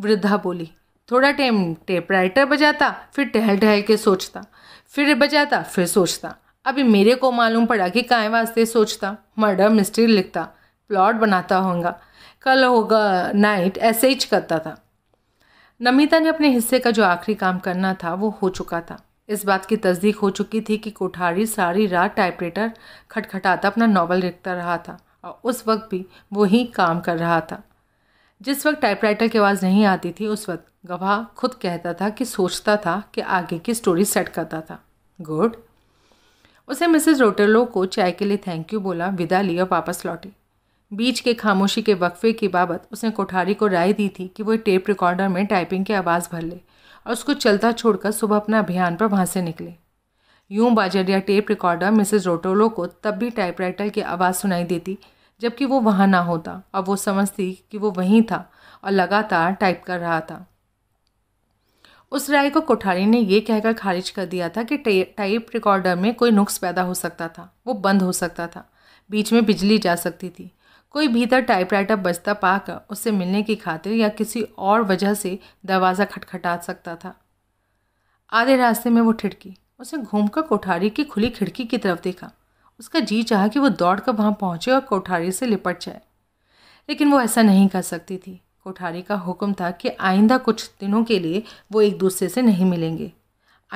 वृद्धा बोली थोड़ा टाइम टेप राइटर बजाता फिर टहल टहल के सोचता फिर बजाता फिर सोचता अभी मेरे को मालूम पड़ा कि काय वास्ते सोचता मर्डर मिस्ट्री लिखता प्लॉट बनाता होगा कल होगा नाइट ऐसे ही करता था नमिता ने अपने हिस्से का जो आखिरी काम करना था वो हो चुका था इस बात की तस्दीक हो चुकी थी कि कोठारी सारी रात टाइपरेटर खटखटाता अपना नावल लिखता रहा था और उस वक्त भी वही काम कर रहा था जिस वक्त टाइपराइटर की आवाज़ नहीं आती थी उस वक्त गवाह खुद कहता था कि सोचता था कि आगे की स्टोरी सेट करता था गुड उसे मिसेस रोटेलो को चाय के लिए थैंक यू बोला विदा ली और वापस लौटी बीच के खामोशी के वक्फे की बाबत उसने कोठारी को राय दी थी कि वो टेप रिकॉर्डर में टाइपिंग की आवाज़ भर ले और उसको चलता छोड़कर सुबह अपना अभियान पर वहाँ से निकले यूं बाजरिया टेप रिकॉर्डर मिसेज रोटोलो को तब भी टाइपराइटर की आवाज़ सुनाई देती जबकि वो वहाँ ना होता अब वो समझती कि वो वहीं था और लगातार टाइप कर रहा था उस राय को कोठारी ने यह कह कहकर खारिज कर दिया था कि टाइप रिकॉर्डर में कोई नुक्स पैदा हो सकता था वो बंद हो सकता था बीच में बिजली जा सकती थी कोई भीतर टाइपराइटर बजता पाकर उससे मिलने की खातिर या किसी और वजह से दरवाज़ा खटखटा सकता था आधे रास्ते में वो ठिड़की उसे घूमकर कोठारी की खुली खिड़की की तरफ देखा उसका जी चाह कि वो दौड़ कर वहाँ पहुँचे और कोठारी से लिपट जाए लेकिन वो ऐसा नहीं कर सकती थी कोठारी का हुक्म था कि आइंदा कुछ दिनों के लिए वो एक दूसरे से नहीं मिलेंगे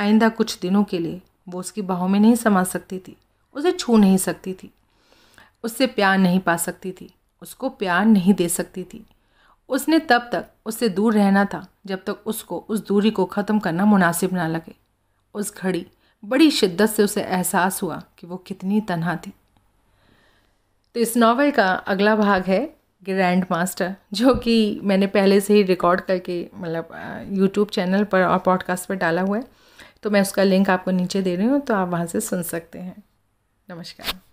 आइंदा कुछ दिनों के लिए वो उसकी बाहों में नहीं समा सकती थी उसे छू नहीं सकती थी उससे प्यार नहीं पा सकती थी उसको प्यार नहीं दे सकती थी उसने तब तक उससे दूर रहना था जब तक उसको उस दूरी को ख़त्म करना मुनासिब ना लगे उस घड़ी बड़ी शिद्दत से उसे एहसास हुआ कि वो कितनी तनहा थी तो इस नावल का अगला भाग है ग्रैंड मास्टर जो कि मैंने पहले से ही रिकॉर्ड करके मतलब यूट्यूब चैनल पर और पॉडकास्ट पर डाला हुआ है तो मैं उसका लिंक आपको नीचे दे रही हूँ तो आप वहाँ से सुन सकते हैं नमस्कार